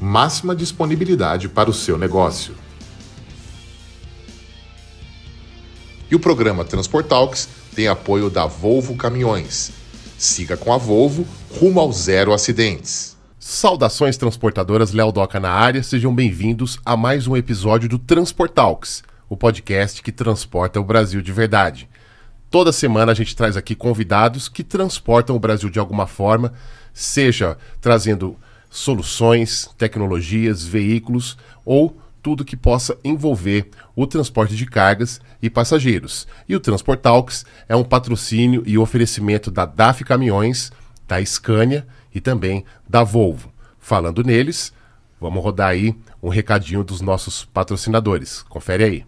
máxima disponibilidade para o seu negócio. E o programa Transportalks tem apoio da Volvo Caminhões. Siga com a Volvo rumo ao zero acidentes. Saudações transportadoras, Léo Doca na área, sejam bem-vindos a mais um episódio do Transportalks, o podcast que transporta o Brasil de verdade. Toda semana a gente traz aqui convidados que transportam o Brasil de alguma forma, seja trazendo soluções, tecnologias, veículos ou tudo que possa envolver o transporte de cargas e passageiros. E o Transportalks é um patrocínio e oferecimento da DAF Caminhões, da Scania e também da Volvo. Falando neles, vamos rodar aí um recadinho dos nossos patrocinadores. Confere aí.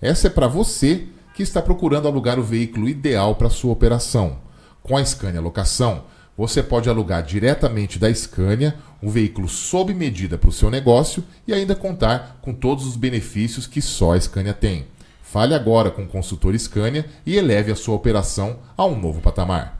Essa é para você que está procurando alugar o veículo ideal para sua operação. Com a Scania Locação, você pode alugar diretamente da Scania um veículo sob medida para o seu negócio e ainda contar com todos os benefícios que só a Scania tem. Fale agora com o consultor Scania e eleve a sua operação a um novo patamar.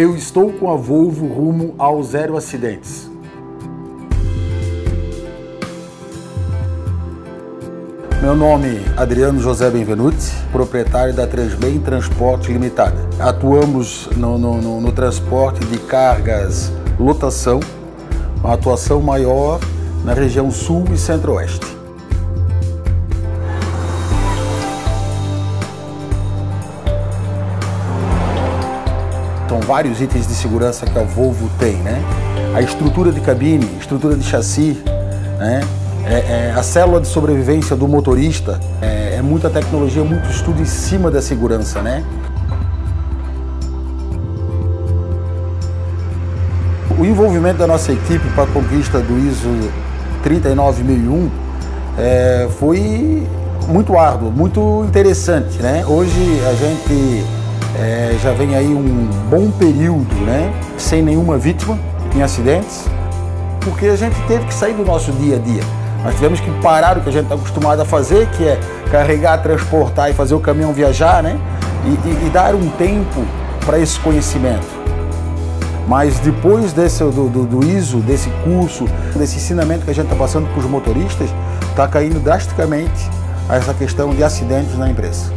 Eu estou com a Volvo rumo ao zero acidentes. Meu nome é Adriano José Benvenuti, proprietário da Transbem Transporte Limitada. Atuamos no, no, no, no transporte de cargas lotação, uma atuação maior na região sul e centro-oeste. vários itens de segurança que a Volvo tem, né? A estrutura de cabine, estrutura de chassi, né? É, é, a célula de sobrevivência do motorista, é, é muita tecnologia, muito estudo em cima da segurança, né? O envolvimento da nossa equipe para a conquista do ISO 39001 é, foi muito árduo, muito interessante, né? Hoje a gente é, já vem aí um bom período, né? Sem nenhuma vítima em acidentes, porque a gente teve que sair do nosso dia a dia. Nós tivemos que parar o que a gente está acostumado a fazer, que é carregar, transportar e fazer o caminhão viajar, né? E, e, e dar um tempo para esse conhecimento. Mas depois desse, do, do, do ISO, desse curso, desse ensinamento que a gente está passando para os motoristas, está caindo drasticamente essa questão de acidentes na empresa.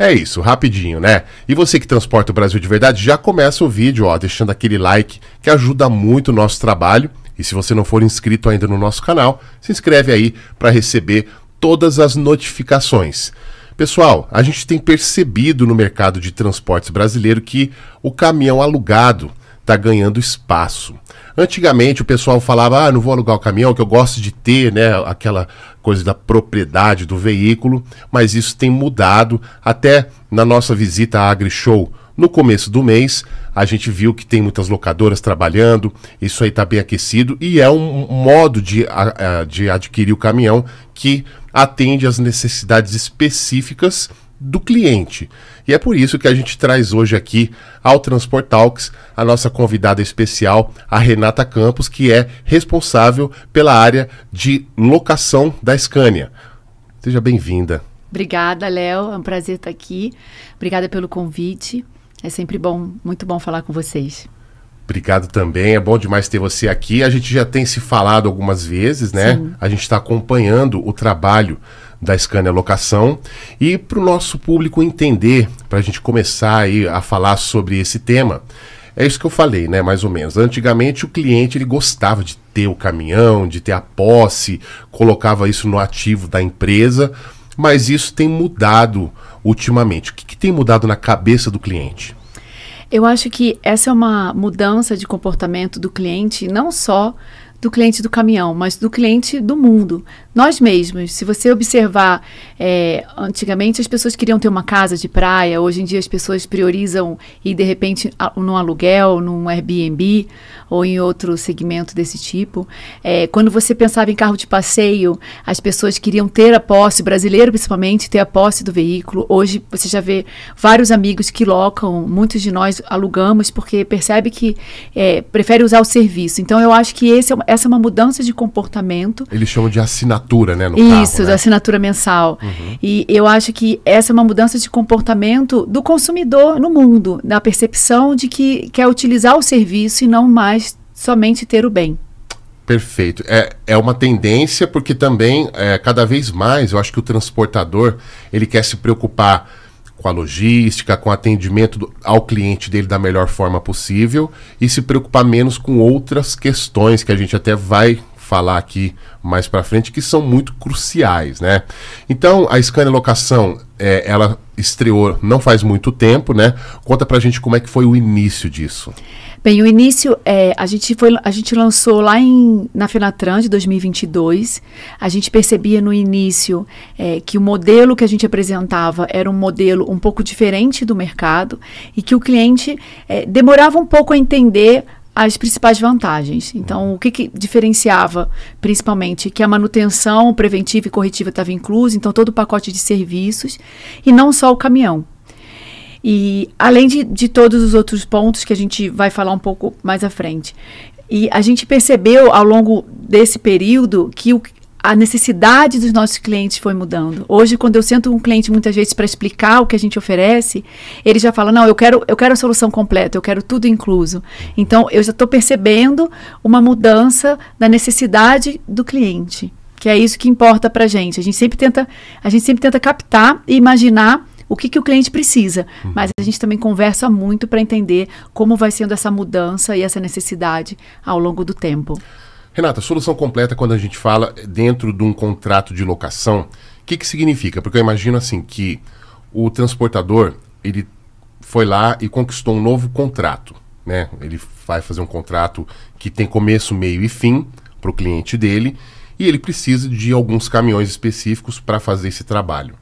É isso, rapidinho, né? E você que transporta o Brasil de verdade, já começa o vídeo, ó, deixando aquele like que ajuda muito o nosso trabalho. E se você não for inscrito ainda no nosso canal, se inscreve aí para receber todas as notificações. Pessoal, a gente tem percebido no mercado de transportes brasileiro que o caminhão alugado está ganhando espaço. Antigamente o pessoal falava, ah, não vou alugar o caminhão, que eu gosto de ter, né, aquela coisa da propriedade do veículo, mas isso tem mudado. Até na nossa visita à AgriShow no começo do mês, a gente viu que tem muitas locadoras trabalhando, isso aí está bem aquecido e é um modo de, de adquirir o caminhão que atende às necessidades específicas do cliente. E é por isso que a gente traz hoje aqui ao Transport Talks a nossa convidada especial, a Renata Campos, que é responsável pela área de locação da Scania. Seja bem-vinda. Obrigada, Léo. É um prazer estar aqui. Obrigada pelo convite. É sempre bom, muito bom falar com vocês. Obrigado também, é bom demais ter você aqui. A gente já tem se falado algumas vezes, né? Sim. A gente está acompanhando o trabalho da Scania Locação. E para o nosso público entender, para a gente começar aí a falar sobre esse tema, é isso que eu falei, né? Mais ou menos. Antigamente o cliente ele gostava de ter o caminhão, de ter a posse, colocava isso no ativo da empresa, mas isso tem mudado ultimamente. O que, que tem mudado na cabeça do cliente? Eu acho que essa é uma mudança de comportamento do cliente, não só do cliente do caminhão, mas do cliente do mundo. Nós mesmos. Se você observar, é, antigamente as pessoas queriam ter uma casa de praia, hoje em dia as pessoas priorizam ir de repente a, num aluguel, num Airbnb ou em outro segmento desse tipo. É, quando você pensava em carro de passeio, as pessoas queriam ter a posse, brasileiro principalmente, ter a posse do veículo. Hoje você já vê vários amigos que locam, muitos de nós alugamos porque percebe que é, prefere usar o serviço. Então eu acho que esse é essa é uma mudança de comportamento. Eles chamam de assinatura, né? No Isso, carro, né? assinatura mensal. Uhum. E eu acho que essa é uma mudança de comportamento do consumidor no mundo, na percepção de que quer utilizar o serviço e não mais somente ter o bem. Perfeito. É, é uma tendência, porque também, é, cada vez mais, eu acho que o transportador ele quer se preocupar com a logística, com o atendimento do, ao cliente dele da melhor forma possível e se preocupar menos com outras questões que a gente até vai falar aqui mais para frente, que são muito cruciais, né? Então, a Scania Locação, é, ela estreou não faz muito tempo, né? Conta pra gente como é que foi o início disso. Bem, o início é a gente foi a gente lançou lá em, na Fenatran de 2022. A gente percebia no início é, que o modelo que a gente apresentava era um modelo um pouco diferente do mercado e que o cliente é, demorava um pouco a entender as principais vantagens. Então, o que, que diferenciava, principalmente, que a manutenção preventiva e corretiva estava inclusa, então todo o pacote de serviços, e não só o caminhão. E além de, de todos os outros pontos que a gente vai falar um pouco mais à frente. E a gente percebeu ao longo desse período que o, a necessidade dos nossos clientes foi mudando. Hoje, quando eu sento um cliente muitas vezes para explicar o que a gente oferece, ele já fala: não, eu quero, eu quero a solução completa, eu quero tudo incluso. Então, eu já estou percebendo uma mudança na necessidade do cliente, que é isso que importa para a gente. A gente sempre tenta, a gente sempre tenta captar e imaginar o que, que o cliente precisa, uhum. mas a gente também conversa muito para entender como vai sendo essa mudança e essa necessidade ao longo do tempo. Renata, solução completa quando a gente fala dentro de um contrato de locação, o que, que significa? Porque eu imagino assim que o transportador ele foi lá e conquistou um novo contrato, né? Ele vai fazer um contrato que tem começo, meio e fim para o cliente dele e ele precisa de alguns caminhões específicos para fazer esse trabalho.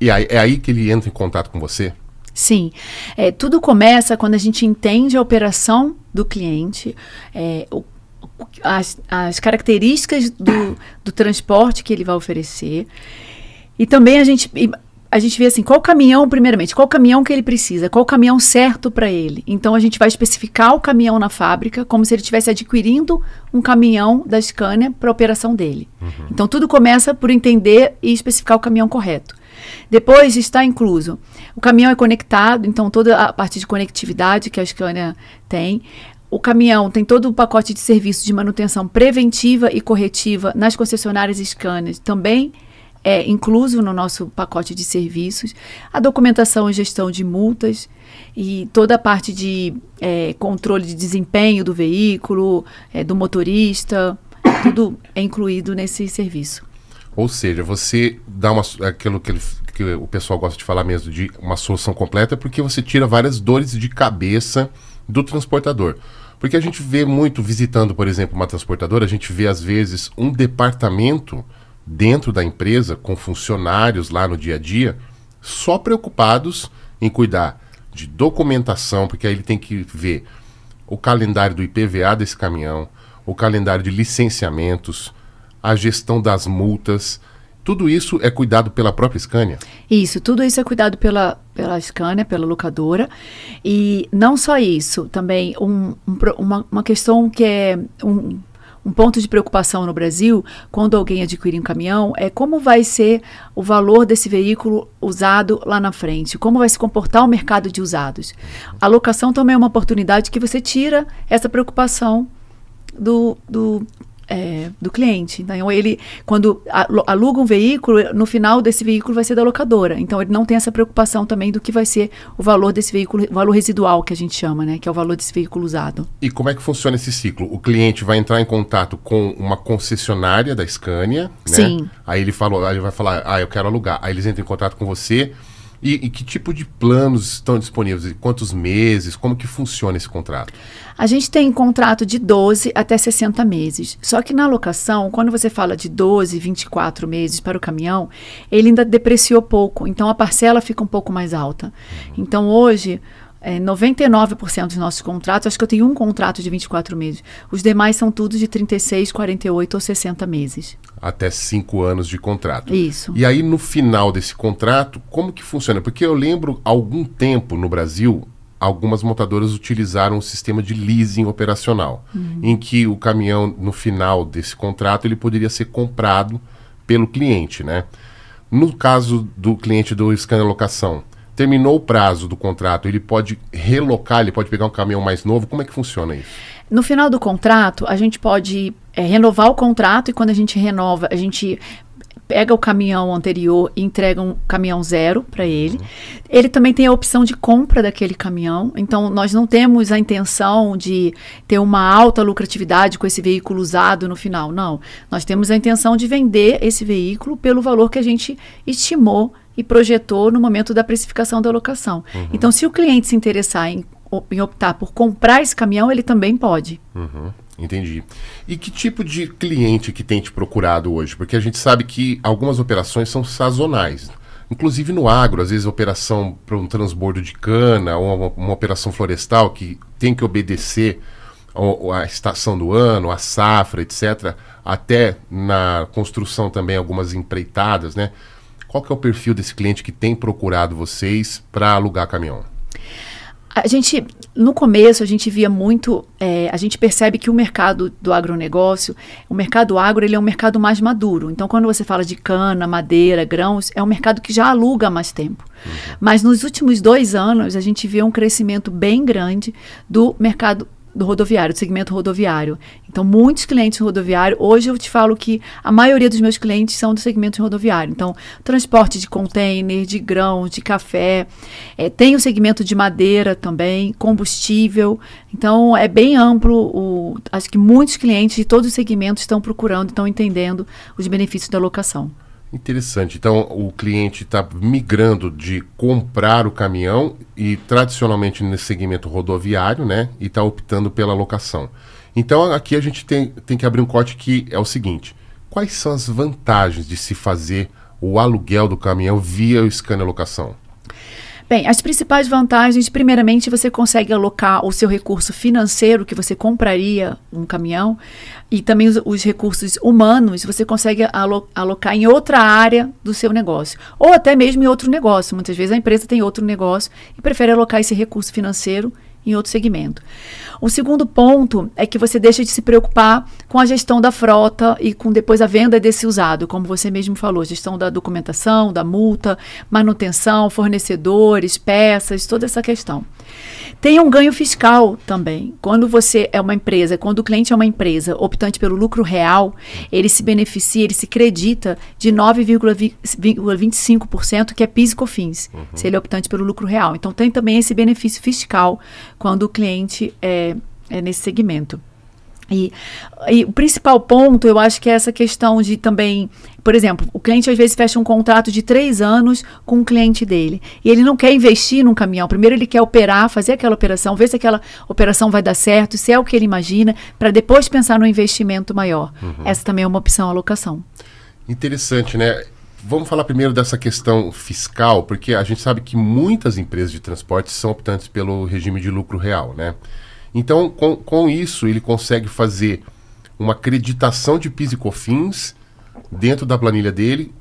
E aí, é aí que ele entra em contato com você? Sim, é, tudo começa quando a gente entende a operação do cliente, é, o as, as características do, do transporte que ele vai oferecer. E também a gente, a gente vê assim, qual caminhão, primeiramente, qual caminhão que ele precisa, qual caminhão certo para ele. Então a gente vai especificar o caminhão na fábrica, como se ele estivesse adquirindo um caminhão da Scania para operação dele. Uhum. Então tudo começa por entender e especificar o caminhão correto. Depois está incluso. O caminhão é conectado, então toda a parte de conectividade que a Scania tem o caminhão tem todo o pacote de serviços de manutenção preventiva e corretiva nas concessionárias scanners também é incluso no nosso pacote de serviços, a documentação e gestão de multas e toda a parte de é, controle de desempenho do veículo, é, do motorista, tudo é incluído nesse serviço. Ou seja, você dá uma, aquilo que, ele, que o pessoal gosta de falar mesmo de uma solução completa, porque você tira várias dores de cabeça do transportador. Porque a gente vê muito, visitando, por exemplo, uma transportadora, a gente vê, às vezes, um departamento dentro da empresa, com funcionários lá no dia a dia, só preocupados em cuidar de documentação, porque aí ele tem que ver o calendário do IPVA desse caminhão, o calendário de licenciamentos, a gestão das multas, tudo isso é cuidado pela própria Scania? Isso, tudo isso é cuidado pela, pela Scania, pela locadora. E não só isso, também um, um, uma, uma questão que é um, um ponto de preocupação no Brasil, quando alguém adquirir um caminhão, é como vai ser o valor desse veículo usado lá na frente, como vai se comportar o mercado de usados. A locação também é uma oportunidade que você tira essa preocupação do, do é, do cliente. Então, ele, quando aluga um veículo, no final desse veículo vai ser da locadora. Então, ele não tem essa preocupação também do que vai ser o valor desse veículo, o valor residual que a gente chama, né? Que é o valor desse veículo usado. E como é que funciona esse ciclo? O cliente vai entrar em contato com uma concessionária da Scania, né? Sim. Aí ele, falou, aí ele vai falar, ah, eu quero alugar. Aí eles entram em contato com você e, e, que tipo de planos estão disponíveis? quantos meses? Como que funciona esse contrato? A gente tem um contrato de 12 até 60 meses. Só que na locação, quando você fala de 12, 24 meses para o caminhão, ele ainda depreciou pouco. Então a parcela fica um pouco mais alta. Uhum. Então hoje, é, 99% dos nossos contratos, acho que eu tenho um contrato de 24 meses. Os demais são tudo de 36, 48 ou 60 meses. Até 5 anos de contrato. Isso. E aí, no final desse contrato, como que funciona? Porque eu lembro, algum tempo no Brasil, algumas montadoras utilizaram o um sistema de leasing operacional, uhum. em que o caminhão, no final desse contrato, ele poderia ser comprado pelo cliente, né? No caso do cliente do Scanner Locação, terminou o prazo do contrato, ele pode relocar, ele pode pegar um caminhão mais novo? Como é que funciona isso? No final do contrato, a gente pode é, renovar o contrato e quando a gente renova, a gente pega o caminhão anterior e entrega um caminhão zero para ele. Uhum. Ele também tem a opção de compra daquele caminhão. Então, nós não temos a intenção de ter uma alta lucratividade com esse veículo usado no final. Não. Nós temos a intenção de vender esse veículo pelo valor que a gente estimou e projetou no momento da precificação da locação. Uhum. Então, se o cliente se interessar em, em, optar por comprar esse caminhão, ele também pode. Uhum. Entendi. E que tipo de cliente que tem te procurado hoje? Porque a gente sabe que algumas operações são sazonais. Inclusive no agro, às vezes operação para um transbordo de cana ou uma, uma, operação florestal que tem que obedecer à a estação do ano, a safra, etc. Até na construção também algumas empreitadas, né? Qual que é o perfil desse cliente que tem procurado vocês para alugar caminhão? A gente, no começo, a gente via muito, é, a gente percebe que o mercado do agronegócio, o mercado agro, ele é um mercado mais maduro. Então, quando você fala de cana, madeira, grãos, é um mercado que já aluga há mais tempo. Uhum. Mas nos últimos dois anos, a gente viu um crescimento bem grande do mercado do rodoviário, do segmento rodoviário. Então, muitos clientes rodoviário, hoje eu te falo que a maioria dos meus clientes são do segmento rodoviário. Então, transporte de container, de grãos, de café, é, tem o segmento de madeira também, combustível. Então, é bem amplo. O, acho que muitos clientes de todos os segmentos estão procurando, estão entendendo os benefícios da locação. Interessante. Então, o cliente está migrando de comprar o caminhão e, tradicionalmente, nesse segmento rodoviário, né? E está optando pela locação. Então, aqui a gente tem, tem que abrir um corte que é o seguinte. Quais são as vantagens de se fazer o aluguel do caminhão via o Scania Locação? Bem, as principais vantagens, primeiramente, você consegue alocar o seu recurso financeiro que você compraria um caminhão e também os, os recursos humanos você consegue alo alocar em outra área do seu negócio ou até mesmo em outro negócio. Muitas vezes a empresa tem outro negócio e prefere alocar esse recurso financeiro em outro segmento. O segundo ponto é que você deixa de se preocupar com a gestão da frota e com depois a venda desse usado, como você mesmo falou, gestão da documentação, da multa, manutenção, fornecedores, peças, toda essa questão. Tem um ganho fiscal também. Quando você é uma empresa, quando o cliente é uma empresa optante pelo lucro real, ele se beneficia, ele se credita de 9,25%, que é PIS e COFINS, uhum. se ele é optante pelo lucro real. Então, tem também esse benefício fiscal quando o cliente é, é nesse segmento. E, e, o principal ponto, eu acho que é essa questão de também, por exemplo, o cliente às vezes fecha um contrato de três anos com o cliente dele. E ele não quer investir num caminhão. Primeiro ele quer operar, fazer aquela operação, ver se aquela operação vai dar certo, se é o que ele imagina, para depois pensar no investimento maior. Uhum. Essa também é uma opção alocação. Interessante, né? Vamos falar primeiro dessa questão fiscal, porque a gente sabe que muitas empresas de transporte são optantes pelo regime de lucro real, né? Então, com, com isso, ele consegue fazer uma acreditação de PIS e COFINS dentro da planilha dele,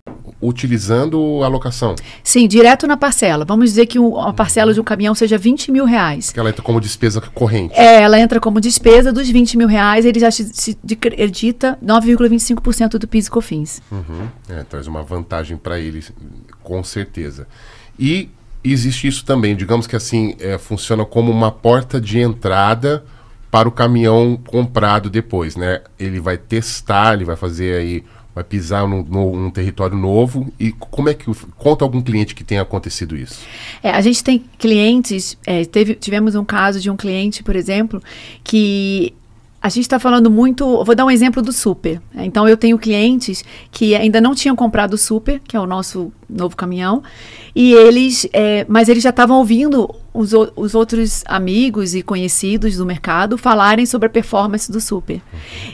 utilizando a locação. Sim, direto na parcela. Vamos dizer que uma a parcela de um caminhão seja 20 mil reais. Que ela entra como despesa corrente. É, ela entra como despesa dos 20 mil reais, ele já se acredita 9,25% do PIS e COFINS. Uhum. É, traz uma vantagem para ele, com certeza. E existe isso também. Digamos que assim, é, funciona como uma porta de entrada para o caminhão comprado depois, né? Ele vai testar, ele vai fazer aí, vai pisar num, território novo. E como é que. Conta algum cliente que tenha acontecido isso. É, a gente tem clientes. É, teve, tivemos um caso de um cliente, por exemplo, que a gente está falando muito. Vou dar um exemplo do super. Né? Então, eu tenho clientes que ainda não tinham comprado o super, que é o nosso novo caminhão, e eles, é, mas eles já estavam ouvindo os, os, outros amigos e conhecidos do mercado falarem sobre a performance do super.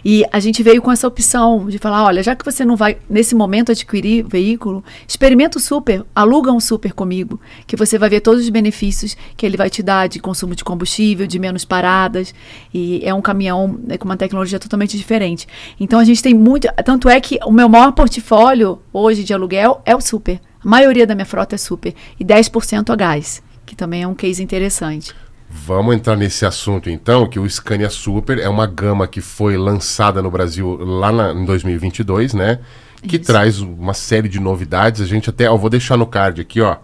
E a gente veio com essa opção de falar, olha, já que você não vai nesse momento adquirir veículo, experimenta o super, aluga um super comigo, que você vai ver todos os benefícios que ele vai te dar de consumo de combustível, de menos paradas, e é um caminhão né, com uma tecnologia totalmente diferente. Então a gente tem muito, tanto é que o meu maior portfólio hoje de aluguel é o super. A maioria da minha frota é super e 10% a gás, que também é um case interessante. Vamos entrar nesse assunto então, que o Scania Super é uma gama que foi lançada no Brasil lá na, em 2022, né? Que Isso. traz uma série de novidades. A gente até, ó, vou deixar no card aqui, ó.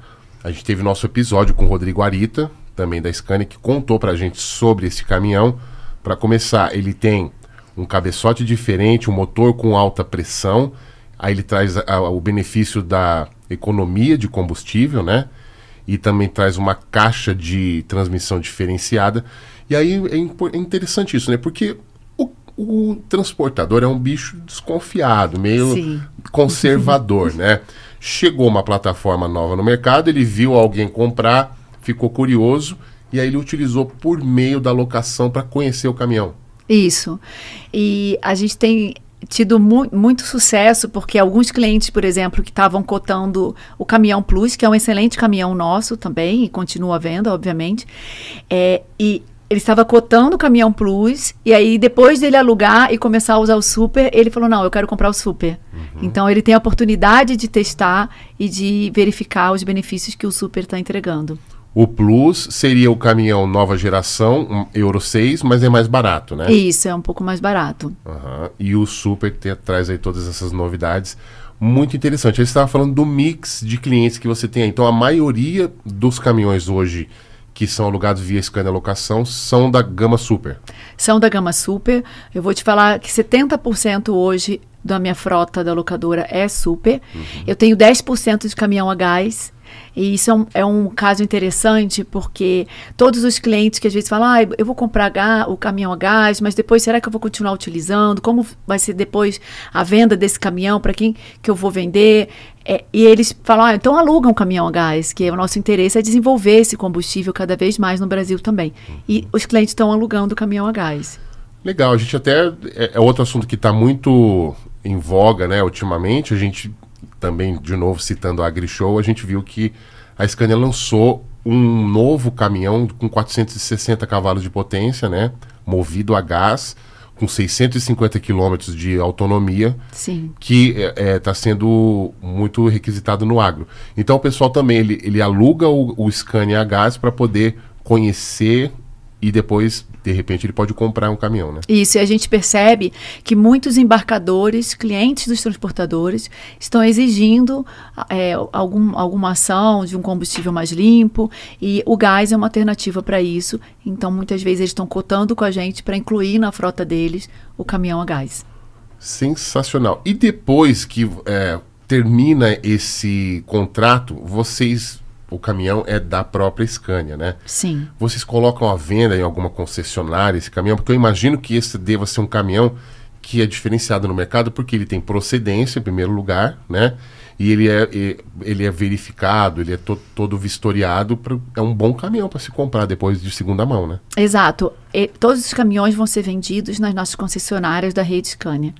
A gente teve nosso episódio com o Rodrigo Arita, também da Scania, que contou pra gente sobre esse caminhão. Para começar, ele tem um cabeçote diferente, um motor com alta pressão. Aí ele traz a, o benefício da economia de combustível, né? E também traz uma caixa de transmissão diferenciada. E aí é, é interessante isso, né? Porque o, o, transportador é um bicho desconfiado, meio Sim. conservador, né? Chegou uma plataforma nova no mercado, ele viu alguém comprar, ficou curioso e aí ele utilizou por meio da locação para conhecer o caminhão. Isso. E a gente tem tido mu muito sucesso, porque alguns clientes, por exemplo, que estavam cotando o caminhão Plus, que é um excelente caminhão nosso também, e continua vendo obviamente, é, e ele estava cotando o caminhão Plus, e aí depois dele alugar e começar a usar o Super, ele falou: Não, eu quero comprar o Super. Uhum. Então ele tem a oportunidade de testar e de verificar os benefícios que o Super está entregando. O Plus seria o caminhão nova geração, um Euro 6, mas é mais barato, né? Isso, é um pouco mais barato. Uhum. E o Super te, traz aí todas essas novidades. Muito interessante. Aí você estava falando do mix de clientes que você tem aí. Então, a maioria dos caminhões hoje que são alugados via de Locação são da gama Super. São da gama Super. Eu vou te falar que 70% hoje da minha frota da locadora é Super. Uhum. Eu tenho 10% de caminhão a gás e isso é um, é um caso interessante porque todos os clientes que às vezes falam, ah, eu vou comprar o caminhão a gás, mas depois será que eu vou continuar utilizando? Como vai ser depois a venda desse caminhão? Para quem que eu vou vender? É, e eles falam, ah, então alugam um caminhão a gás, que o nosso interesse é desenvolver esse combustível cada vez mais no Brasil também. E os clientes estão alugando o caminhão a gás. Legal, a gente até. É, é outro assunto que está muito em voga, né, ultimamente. A gente também, de novo citando a AgriShow, a gente viu que a Scania lançou um novo caminhão com 460 cavalos de potência, né? Movido a gás, com 650 quilômetros de autonomia, Sim. que está é, é tá sendo muito requisitado no agro. Então o pessoal também ele, ele aluga o, o Scania a gás para poder conhecer e depois, de repente, ele pode comprar um caminhão, né? Isso, e a gente percebe que muitos embarcadores, clientes dos transportadores, estão exigindo é, algum, alguma ação de um combustível mais limpo, e o gás é uma alternativa para isso. Então, muitas vezes, eles estão cotando com a gente para incluir na frota deles o caminhão a gás. Sensacional. E depois que é, termina esse contrato, vocês o caminhão é da própria Scania, né? Sim. Vocês colocam a venda em alguma concessionária esse caminhão? Porque eu imagino que esse deva ser um caminhão que é diferenciado no mercado porque ele tem procedência, em primeiro lugar, né? E ele é, ele é verificado, ele é to, todo vistoriado. Pra, é um bom caminhão para se comprar depois de segunda mão, né? Exato. E, todos os caminhões vão ser vendidos nas nossas concessionárias da rede Scania.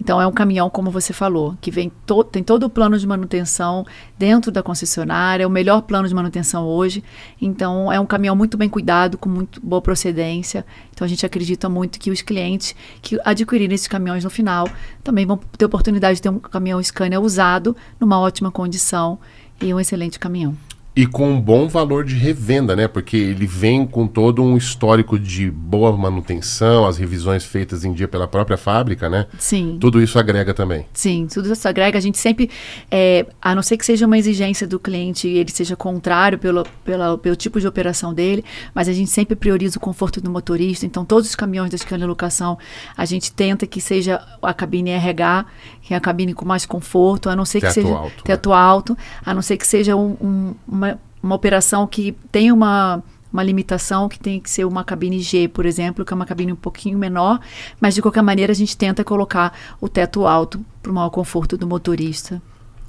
Então é um caminhão, como você falou, que vem to tem todo o plano de manutenção dentro da concessionária, é o melhor plano de manutenção hoje. Então é um caminhão muito bem cuidado, com muito boa procedência. Então a gente acredita muito que os clientes que adquirirem esses caminhões no final também vão ter oportunidade de ter um caminhão Scania usado numa ótima condição e um excelente caminhão. E com um bom valor de revenda, né? Porque ele vem com todo um histórico de boa manutenção, as revisões feitas em dia pela própria fábrica, né? Sim. Tudo isso agrega também. Sim, tudo isso agrega. A gente sempre, é, a não ser que seja uma exigência do cliente e ele seja contrário pelo, pela, pelo tipo de operação dele, mas a gente sempre prioriza o conforto do motorista. Então, todos os caminhões da Scania Locação, a gente tenta que seja a cabine RH que a cabine com mais conforto, a não ser teto que seja alto, teto né? alto, a não ser que seja um, um, uma, uma operação que tem uma uma limitação que tem que ser uma cabine G, por exemplo, que é uma cabine um pouquinho menor, mas de qualquer maneira a gente tenta colocar o teto alto para o maior conforto do motorista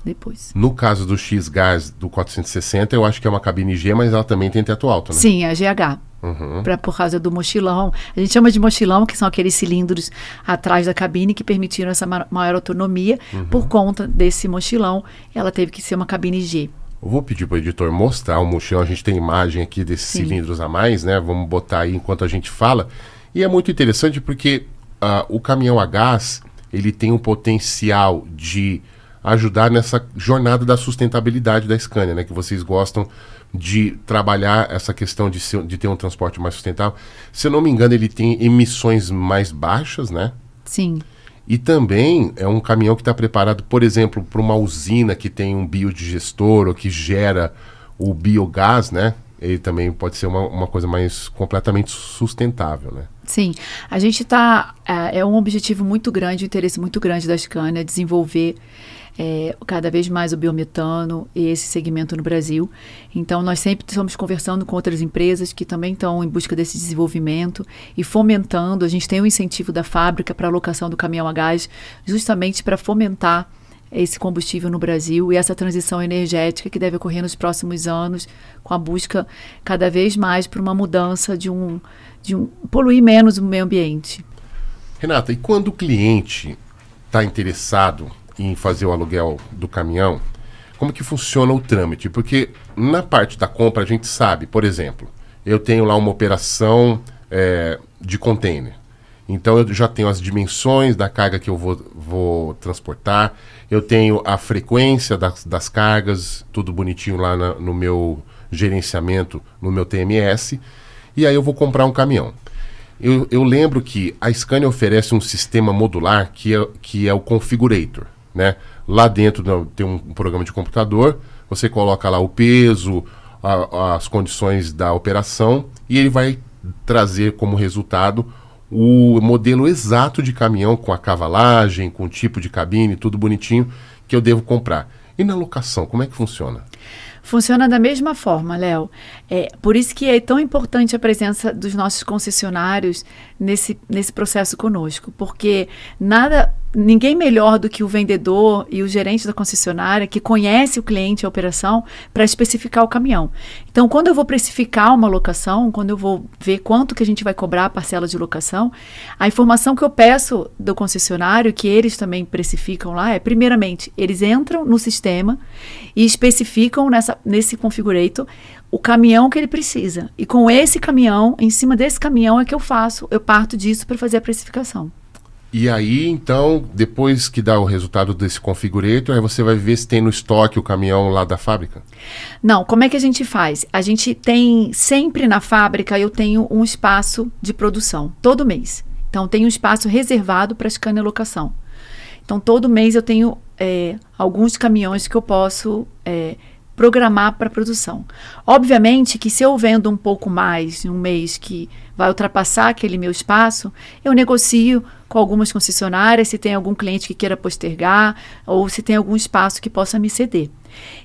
depois. No caso do x Gas do 460, eu acho que é uma cabine G, mas ela também tem teto alto, né? Sim, é a GH. Uhum. Pra, por causa do mochilão. A gente chama de mochilão, que são aqueles cilindros atrás da cabine que permitiram essa maior autonomia. Uhum. Por conta desse mochilão, ela teve que ser uma cabine G. Eu vou pedir para o editor mostrar o mochilão. A gente tem imagem aqui desses Sim. cilindros a mais, né? Vamos botar aí enquanto a gente fala. E é muito interessante porque uh, o caminhão a gás ele tem um potencial de ajudar nessa jornada da sustentabilidade da Scania, né? Que vocês gostam de trabalhar essa questão de, ser, de ter um transporte mais sustentável. Se eu não me engano, ele tem emissões mais baixas, né? Sim. E também é um caminhão que está preparado, por exemplo, para uma usina que tem um biodigestor ou que gera o biogás, né? Ele também pode ser uma, uma coisa mais completamente sustentável, né? Sim, a gente está. É, é um objetivo muito grande, um interesse muito grande da Scania desenvolver é, cada vez mais o biometano e esse segmento no Brasil. Então, nós sempre estamos conversando com outras empresas que também estão em busca desse desenvolvimento e fomentando. A gente tem um incentivo da fábrica para a locação do caminhão a gás, justamente para fomentar esse combustível no Brasil e essa transição energética que deve ocorrer nos próximos anos, com a busca cada vez mais por uma mudança de um, de um poluir menos o meio ambiente. Renata, e quando o cliente está interessado em fazer o aluguel do caminhão, como que funciona o trâmite? Porque na parte da compra a gente sabe, por exemplo, eu tenho lá uma operação é, de container. Então eu já tenho as dimensões da carga que eu vou, vou transportar, eu tenho a frequência das, das cargas, tudo bonitinho lá na, no meu gerenciamento, no meu TMS, e aí eu vou comprar um caminhão. Eu, eu lembro que a Scania oferece um sistema modular que é, que é o Configurator. Né? Lá dentro tem um, um programa de computador, você coloca lá o peso, a, as condições da operação e ele vai trazer como resultado o modelo exato de caminhão com a cavalagem, com o tipo de cabine, tudo bonitinho que eu devo comprar. E na locação, como é que funciona? Funciona da mesma forma, Léo. É, por isso que é tão importante a presença dos nossos concessionários nesse, nesse processo conosco, porque nada, ninguém melhor do que o vendedor e o gerente da concessionária que conhece o cliente e a operação para especificar o caminhão. Então, quando eu vou precificar uma locação, quando eu vou ver quanto que a gente vai cobrar a parcela de locação, a informação que eu peço do concessionário, que eles também precificam lá, é primeiramente, eles entram no sistema e especificam nessa, nesse configurator o caminhão que ele precisa. E com esse caminhão, em cima desse caminhão é que eu faço, eu parto disso para fazer a precificação. E aí, então, depois que dá o resultado desse configurator, aí você vai ver se tem no estoque o caminhão lá da fábrica? Não, como é que a gente faz? A gente tem sempre na fábrica, eu tenho um espaço de produção, todo mês. Então, tem um espaço reservado para a locação. Então, todo mês eu tenho é, alguns caminhões que eu posso é, programar para produção. Obviamente que se eu vendo um pouco mais em um mês que vai ultrapassar aquele meu espaço, eu negocio com algumas concessionárias se tem algum cliente que queira postergar ou se tem algum espaço que possa me ceder.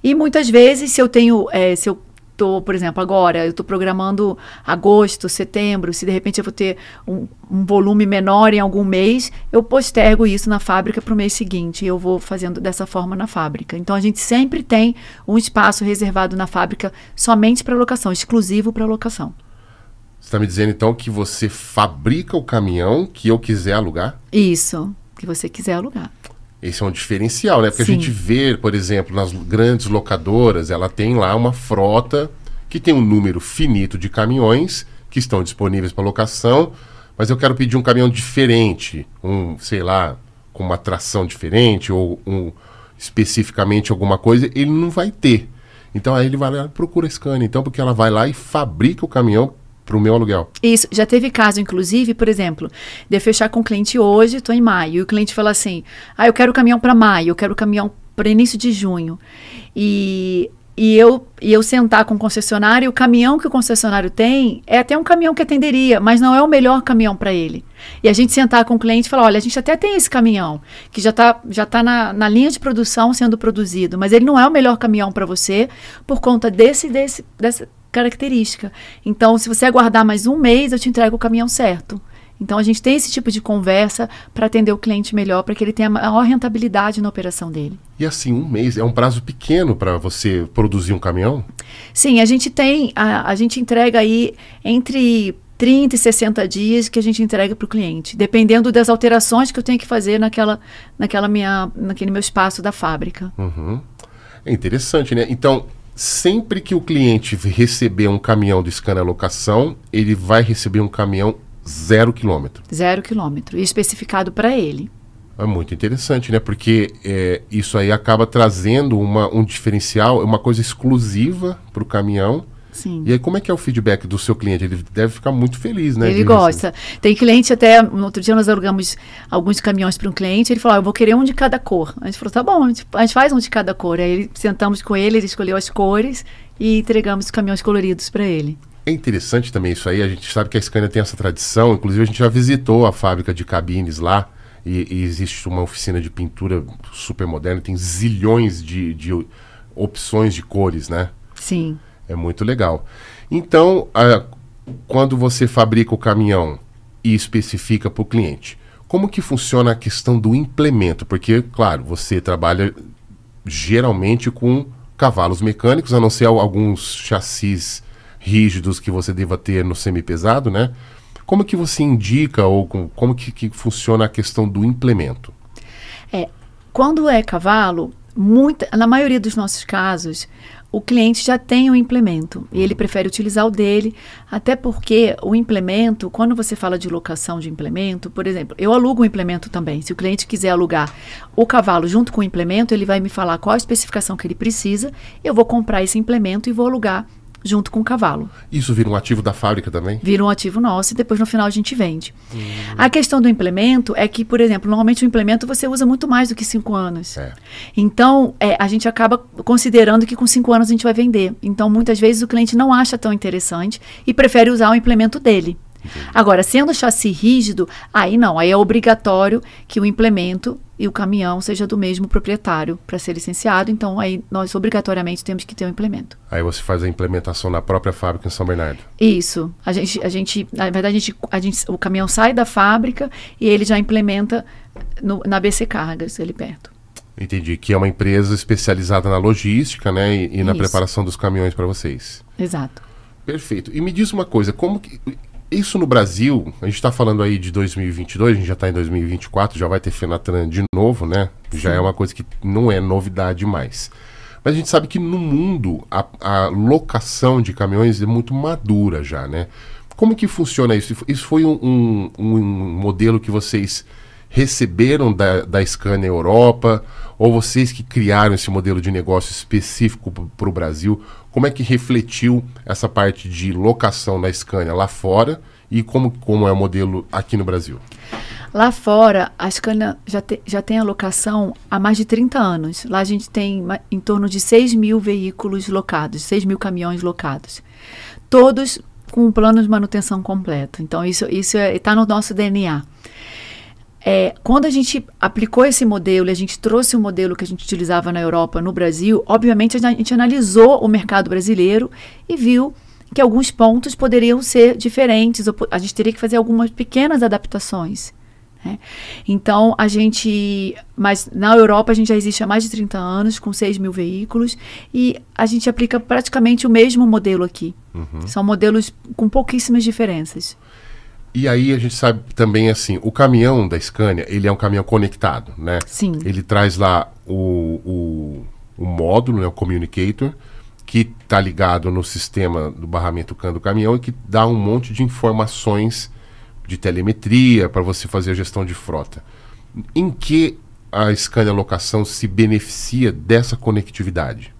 E muitas vezes, se eu tenho, é, se eu tô, por exemplo, agora, eu tô programando agosto, setembro, se de repente eu vou ter um, um volume menor em algum mês, eu postergo isso na fábrica para o mês seguinte e eu vou fazendo dessa forma na fábrica. Então a gente sempre tem um espaço reservado na fábrica somente para locação, exclusivo para locação. Você está me dizendo então que você fabrica o caminhão que eu quiser alugar? Isso, que você quiser alugar. Esse é um diferencial, né? Porque Sim. a gente vê, por exemplo, nas grandes locadoras, ela tem lá uma frota que tem um número finito de caminhões que estão disponíveis para locação, mas eu quero pedir um caminhão diferente, um, sei lá, com uma tração diferente ou um, especificamente alguma coisa, ele não vai ter. Então aí ele vai lá e procura a Scania, então, porque ela vai lá e fabrica o caminhão para o meu aluguel. Isso. Já teve caso, inclusive, por exemplo, de eu fechar com o cliente hoje, estou em maio, e o cliente fala assim: ah, eu quero o caminhão para maio, eu quero o caminhão para início de junho. E e eu, e eu sentar com o concessionário, o caminhão que o concessionário tem é até um caminhão que atenderia, mas não é o melhor caminhão para ele. E a gente sentar com o cliente e falar: olha, a gente até tem esse caminhão, que já está já tá na, na linha de produção sendo produzido, mas ele não é o melhor caminhão para você por conta desse, desse, dessa, característica. Então, se você aguardar mais um mês, eu te entrego o caminhão certo. Então, a gente tem esse tipo de conversa para atender o cliente melhor, para que ele tenha maior rentabilidade na operação dele. E assim, um mês é um prazo pequeno para você produzir um caminhão? Sim, a gente tem, a, a gente entrega aí entre 30 e 60 dias que a gente entrega para o cliente, dependendo das alterações que eu tenho que fazer naquela, naquela minha, naquele meu espaço da fábrica. Uhum. É interessante, né? Então, sempre que o cliente receber um caminhão do Scanner Locação, ele vai receber um caminhão zero quilômetro. Zero quilômetro. especificado para ele. É muito interessante, né? Porque é, isso aí acaba trazendo uma, um diferencial, é uma coisa exclusiva para o caminhão Sim. E aí, como é que é o feedback do seu cliente? Ele deve ficar muito feliz, né? Ele gosta. Receber. Tem cliente até, no outro dia nós alugamos alguns caminhões para um cliente, ele falou, ah, eu vou querer um de cada cor. A gente falou, tá bom, a gente, a gente faz um de cada cor. Aí sentamos com ele, ele escolheu as cores e entregamos os caminhões coloridos para ele. É interessante também isso aí, a gente sabe que a Scania tem essa tradição, inclusive a gente já visitou a fábrica de cabines lá, e, e existe uma oficina de pintura super moderna, tem zilhões de, de opções de cores, né? Sim. É muito legal. Então, a, quando você fabrica o caminhão e especifica para o cliente, como que funciona a questão do implemento? Porque, claro, você trabalha geralmente com cavalos mecânicos, a não ser alguns chassis rígidos que você deva ter no semi-pesado, né? Como que você indica ou como que, que funciona a questão do implemento? É, quando é cavalo, muita, na maioria dos nossos casos, o cliente já tem o implemento e ele prefere utilizar o dele, até porque o implemento, quando você fala de locação de implemento, por exemplo, eu alugo o implemento também. Se o cliente quiser alugar o cavalo junto com o implemento, ele vai me falar qual a especificação que ele precisa, eu vou comprar esse implemento e vou alugar junto com o cavalo. Isso vira um ativo da fábrica também? Vira um ativo nosso e depois no final a gente vende. Hum. A questão do implemento é que, por exemplo, normalmente o implemento você usa muito mais do que cinco anos. É. Então, é, a gente acaba considerando que com cinco anos a gente vai vender. Então, muitas vezes o cliente não acha tão interessante e prefere usar o implemento dele. Agora, sendo chassi rígido, aí não, aí é obrigatório que o implemento e o caminhão seja do mesmo proprietário para ser licenciado, então aí nós obrigatoriamente temos que ter o um implemento. Aí você faz a implementação na própria fábrica em São Bernardo. Isso. A gente, a gente na verdade, a gente, a gente, o caminhão sai da fábrica e ele já implementa no, na BC Cargas, ali perto. Entendi, que é uma empresa especializada na logística, né, e, e na Isso. preparação dos caminhões para vocês. Exato. Perfeito. E me diz uma coisa, como que isso no Brasil, a gente está falando aí de 2022, a gente já está em 2024, já vai ter Fenatran de novo, né? Já Sim. é uma coisa que não é novidade mais. Mas a gente sabe que no mundo a, a locação de caminhões é muito madura já, né? Como que funciona isso? Isso foi um, um, um modelo que vocês receberam da, da Scania Europa? Ou vocês que criaram esse modelo de negócio específico para o Brasil, como é que refletiu essa parte de locação na Scania lá fora e como, como é o modelo aqui no Brasil? Lá fora, a Scania já, te, já tem a locação há mais de 30 anos. Lá a gente tem em torno de 6 mil veículos locados, 6 mil caminhões locados. Todos com um plano de manutenção completo. Então, isso está isso é, tá no nosso DNA. É, quando a gente aplicou esse modelo e a gente trouxe o um modelo que a gente utilizava na Europa no Brasil, obviamente a gente analisou o mercado brasileiro e viu que alguns pontos poderiam ser diferentes, a gente teria que fazer algumas pequenas adaptações. Né? Então, a gente. Mas na Europa a gente já existe há mais de 30 anos, com 6 mil veículos, e a gente aplica praticamente o mesmo modelo aqui. Uhum. São modelos com pouquíssimas diferenças. E aí a gente sabe também assim, o caminhão da Scania, ele é um caminhão conectado, né? Sim. Ele traz lá o, o, o módulo, né, o communicator, que está ligado no sistema do barramento CAN do caminhão e que dá um monte de informações de telemetria para você fazer a gestão de frota. Em que a Scania Locação se beneficia dessa conectividade?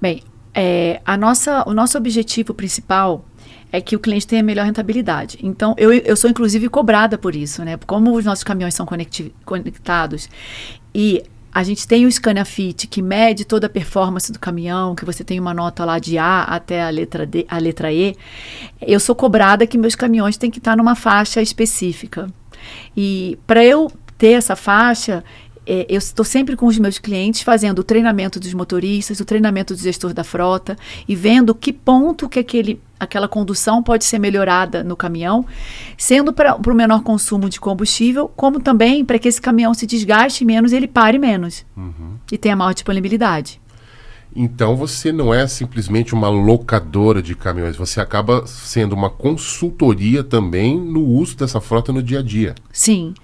Bem, é, a nossa, o nosso objetivo principal é que o cliente tenha melhor rentabilidade. Então, eu, eu sou inclusive cobrada por isso, né? Como os nossos caminhões são conectados e a gente tem o Scania Fit, que mede toda a performance do caminhão, que você tem uma nota lá de A até a letra, D, a letra E. Eu sou cobrada que meus caminhões têm que estar numa faixa específica. E para eu ter essa faixa, é, eu estou sempre com os meus clientes fazendo o treinamento dos motoristas, o treinamento do gestor da frota e vendo que ponto que aquele, aquela condução pode ser melhorada no caminhão, sendo para o menor consumo de combustível, como também para que esse caminhão se desgaste menos e ele pare menos uhum. e tenha maior disponibilidade. Então você não é simplesmente uma locadora de caminhões, você acaba sendo uma consultoria também no uso dessa frota no dia a dia. Sim.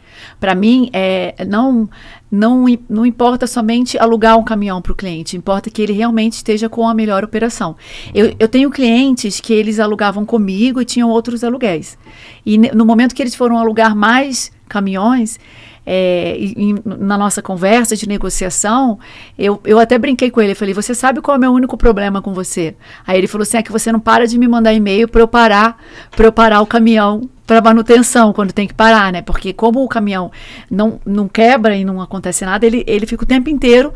Para mim, é, não, não, não importa somente alugar um caminhão para o cliente, importa que ele realmente esteja com a melhor operação. Eu, uhum. eu tenho clientes que eles alugavam comigo e tinham outros aluguéis. E no momento que eles foram alugar mais caminhões, é, em, na nossa conversa de negociação, eu, eu até brinquei com ele. Eu falei, você sabe qual é o meu único problema com você? Aí ele falou assim: é que você não para de me mandar e-mail para eu parar, para eu parar o caminhão para manutenção quando tem que parar, né? Porque como o caminhão não, não quebra e não acontece nada, ele, ele fica o tempo inteiro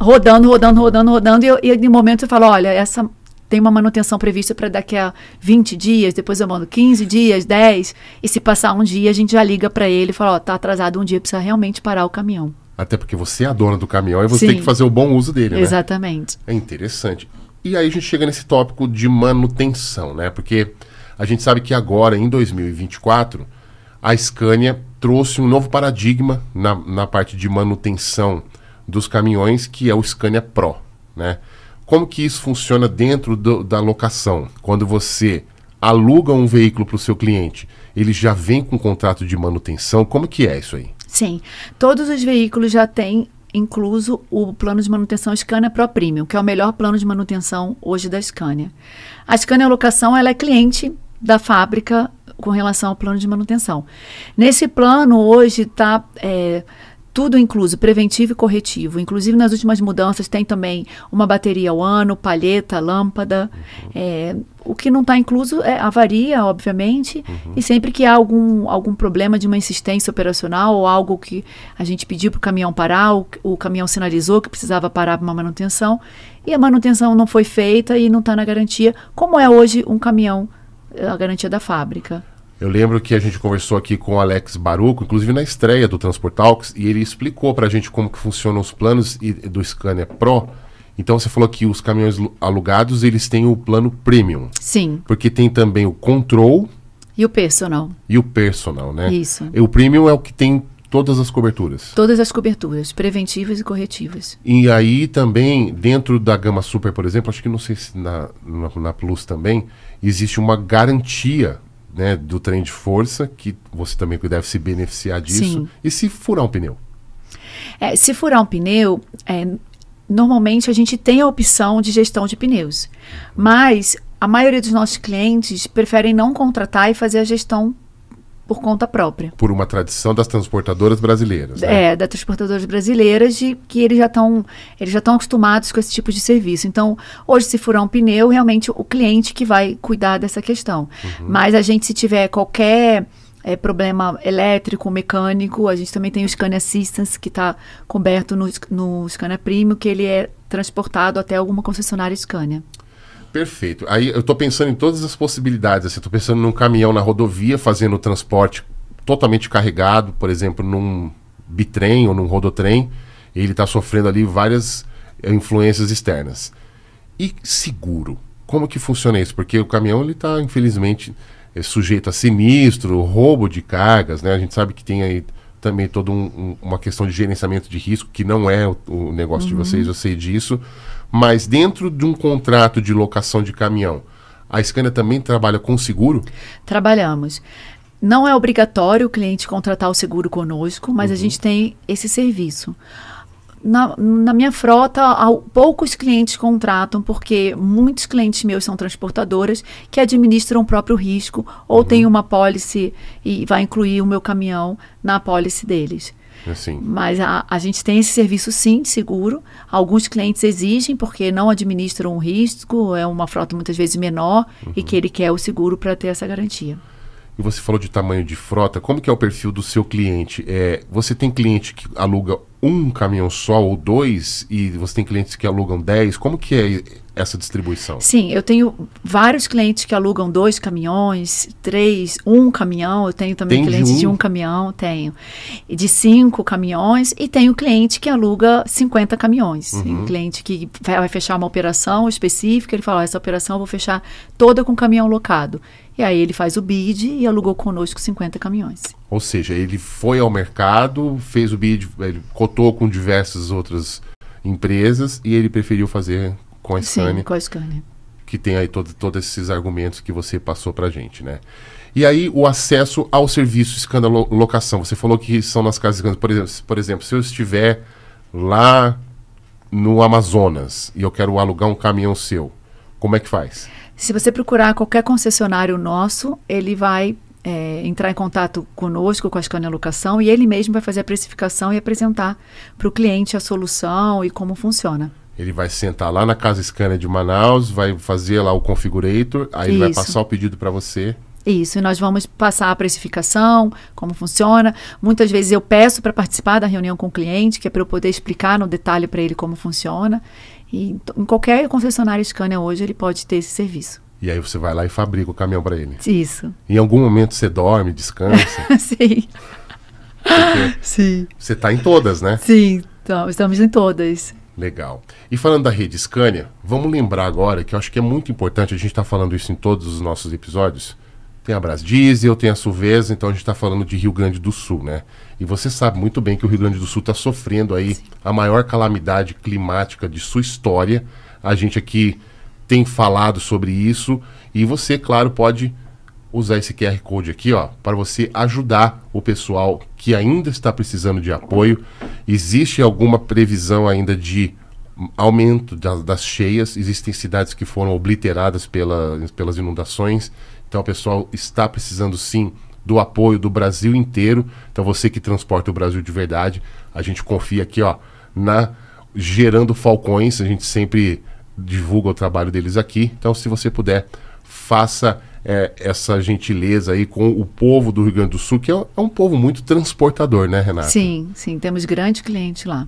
rodando, rodando, rodando, rodando, e, eu, e no momento eu falo olha, essa tem uma manutenção prevista para daqui a 20 dias, depois eu mando 15 dias, 10, e se passar um dia a gente já liga para ele e fala, ó, tá atrasado um dia, precisa realmente parar o caminhão. Até porque você é a dona do caminhão e você Sim. tem que fazer o bom uso dele, né? Exatamente. É interessante. E aí a gente chega nesse tópico de manutenção, né? Porque a gente sabe que agora, em 2024, a Scania trouxe um novo paradigma na, na parte de manutenção dos caminhões, que é o Scania Pro, né? Como que isso funciona dentro do, da locação? Quando você aluga um veículo para o seu cliente, ele já vem com contrato de manutenção? Como que é isso aí? Sim, todos os veículos já têm incluso o plano de manutenção Scania Pro Premium, que é o melhor plano de manutenção hoje da Scania. A Scania Locação ela é cliente da fábrica com relação ao plano de manutenção. Nesse plano hoje está é, tudo incluso, preventivo e corretivo. Inclusive nas últimas mudanças tem também uma bateria ao ano, palheta, lâmpada. Uhum. É, o que não está incluso é avaria, obviamente, uhum. e sempre que há algum, algum problema de uma insistência operacional ou algo que a gente pediu para o caminhão parar, o, o, caminhão sinalizou que precisava parar para uma manutenção e a manutenção não foi feita e não está na garantia, como é hoje um caminhão, a garantia da fábrica. Eu lembro que a gente conversou aqui com o Alex Baruco, inclusive na estreia do Transport e ele explicou para a gente como que funcionam os planos do Scania Pro. Então você falou que os caminhões alugados, eles têm o plano premium. Sim. Porque tem também o control. E o personal. E o personal, né? Isso. E o premium é o que tem todas as coberturas. Todas as coberturas, preventivas e corretivas. E aí também, dentro da gama super, por exemplo, acho que não sei se na, na, na Plus também, existe uma garantia né, do trem de força, que você também deve se beneficiar disso. Sim. E se furar um pneu? É, se furar um pneu, é, normalmente a gente tem a opção de gestão de pneus, mas a maioria dos nossos clientes preferem não contratar e fazer a gestão por conta própria. Por uma tradição das transportadoras brasileiras. Né? É, das transportadoras brasileiras, de que eles já estão eles já estão acostumados com esse tipo de serviço. Então, hoje, se furar um pneu, realmente o cliente que vai cuidar dessa questão. Uhum. Mas a gente, se tiver qualquer. É, problema elétrico, mecânico. A gente também tem o Scania Assistance, que está coberto no, no Scania Premium, que ele é transportado até alguma concessionária Scania. Perfeito. Aí eu estou pensando em todas as possibilidades. Assim, estou pensando num caminhão na rodovia fazendo o transporte totalmente carregado, por exemplo, num bitrem ou num rodotrem. Ele está sofrendo ali várias eh, influências externas. E seguro? Como que funciona isso? Porque o caminhão ele está, infelizmente, é sujeito a sinistro, roubo de cargas, né? A gente sabe que tem aí também toda um, um, uma questão de gerenciamento de risco, que não é o, o negócio uhum. de vocês, eu sei disso. Mas dentro de um contrato de locação de caminhão, a Scania também trabalha com seguro? Trabalhamos. Não é obrigatório o cliente contratar o seguro conosco, mas uhum. a gente tem esse serviço. Na, na, minha frota, poucos clientes contratam, porque muitos clientes meus são transportadoras que administram o próprio risco ou uhum. têm uma policy e vai incluir o meu caminhão na policy deles. Assim. Mas a, a gente tem esse serviço sim de seguro. Alguns clientes exigem porque não administram um risco, é uma frota muitas vezes menor uhum. e que ele quer o seguro para ter essa garantia. E você falou de tamanho de frota, como que é o perfil do seu cliente? É, você tem cliente que aluga um caminhão só ou dois e você tem clientes que alugam dez? Como que é essa distribuição? Sim, eu tenho vários clientes que alugam dois caminhões, três, um caminhão. Eu tenho também Tem clientes de um? de um caminhão, tenho. De cinco caminhões. E tenho cliente que aluga 50 caminhões. Uhum. Um cliente que vai fechar uma operação específica, ele fala: essa operação eu vou fechar toda com caminhão locado. E aí ele faz o bid e alugou conosco 50 caminhões. Ou seja, ele foi ao mercado, fez o bid, ele cotou com diversas outras empresas e ele preferiu fazer com a Scania. Sim, com a Scania. Que tem aí todo, todos esses argumentos que você passou para gente, né? E aí o acesso ao serviço escândalo locação. Você falou que são nas casas Por exemplo, por exemplo, se eu estiver lá no Amazonas e eu quero alugar um caminhão seu, como é que faz? Se você procurar qualquer concessionário nosso, ele vai é, entrar em contato conosco, com a Scania Locação, e ele mesmo vai fazer a precificação e apresentar para o cliente a solução e como funciona. Ele vai sentar lá na casa scanner de Manaus, vai fazer lá o configurator, aí Isso. ele vai passar o pedido para você. Isso, e nós vamos passar a precificação, como funciona. Muitas vezes eu peço para participar da reunião com o cliente, que é para eu poder explicar no detalhe para ele como funciona. E em qualquer concessionário scanner hoje ele pode ter esse serviço. E aí você vai lá e fabrica o caminhão para ele. Isso. Em algum momento você dorme, descansa. Sim. Sim. Você está em todas, né? Sim, estamos em todas. Legal. E falando da rede Scania, vamos lembrar agora que eu acho que é muito importante, a gente está falando isso em todos os nossos episódios. Tem a Diesel, tem a Suveza então a gente está falando de Rio Grande do Sul, né? E você sabe muito bem que o Rio Grande do Sul está sofrendo aí Sim. a maior calamidade climática de sua história. A gente aqui tem falado sobre isso e você, claro, pode usar esse QR Code aqui, ó, para você ajudar o pessoal que ainda está precisando de apoio. Existe alguma previsão ainda de aumento das, das cheias? Existem cidades que foram obliteradas pela, pelas inundações. Então, o pessoal está precisando sim do apoio do Brasil inteiro. Então, você que transporta o Brasil de verdade, a gente confia aqui, ó, na Gerando Falcões. A gente sempre divulga o trabalho deles aqui. Então, se você puder, faça é, essa gentileza aí com o povo do Rio Grande do Sul, que é, é um povo muito transportador, né, Renata? Sim, sim, temos grande cliente lá.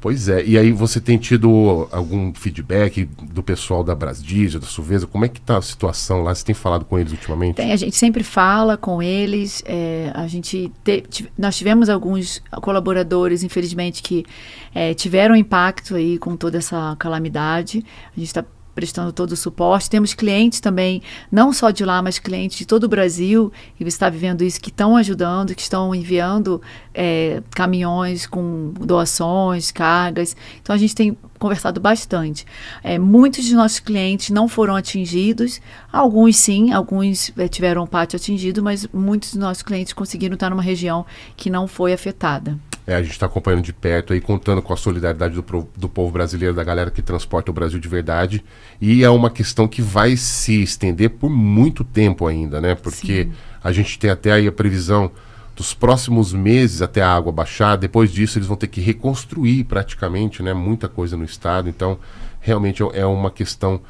Pois é, e aí você tem tido algum feedback do pessoal da Brasdígia, da Suveza? Como é que está a situação lá? Você tem falado com eles ultimamente? Tem, a gente sempre fala com eles. É, a gente te, nós tivemos alguns colaboradores, infelizmente, que é, tiveram impacto aí com toda essa calamidade. A gente está prestando todo o suporte. Temos clientes também, não só de lá, mas clientes de todo o Brasil, e você está vivendo isso, que estão ajudando, que estão enviando é, caminhões com doações, cargas. Então a gente tem conversado bastante. É, muitos de nossos clientes não foram atingidos, alguns sim, alguns é, tiveram um pátio atingido, mas muitos de nossos clientes conseguiram estar numa região que não foi afetada. É, a gente está acompanhando de perto aí, contando com a solidariedade do, do povo brasileiro, da galera que transporta o Brasil de verdade. E é uma questão que vai se estender por muito tempo ainda, né? Porque Sim. a gente tem até aí a previsão dos próximos meses até a água baixar. Depois disso, eles vão ter que reconstruir praticamente, né? Muita coisa no estado. Então, realmente é, é uma questão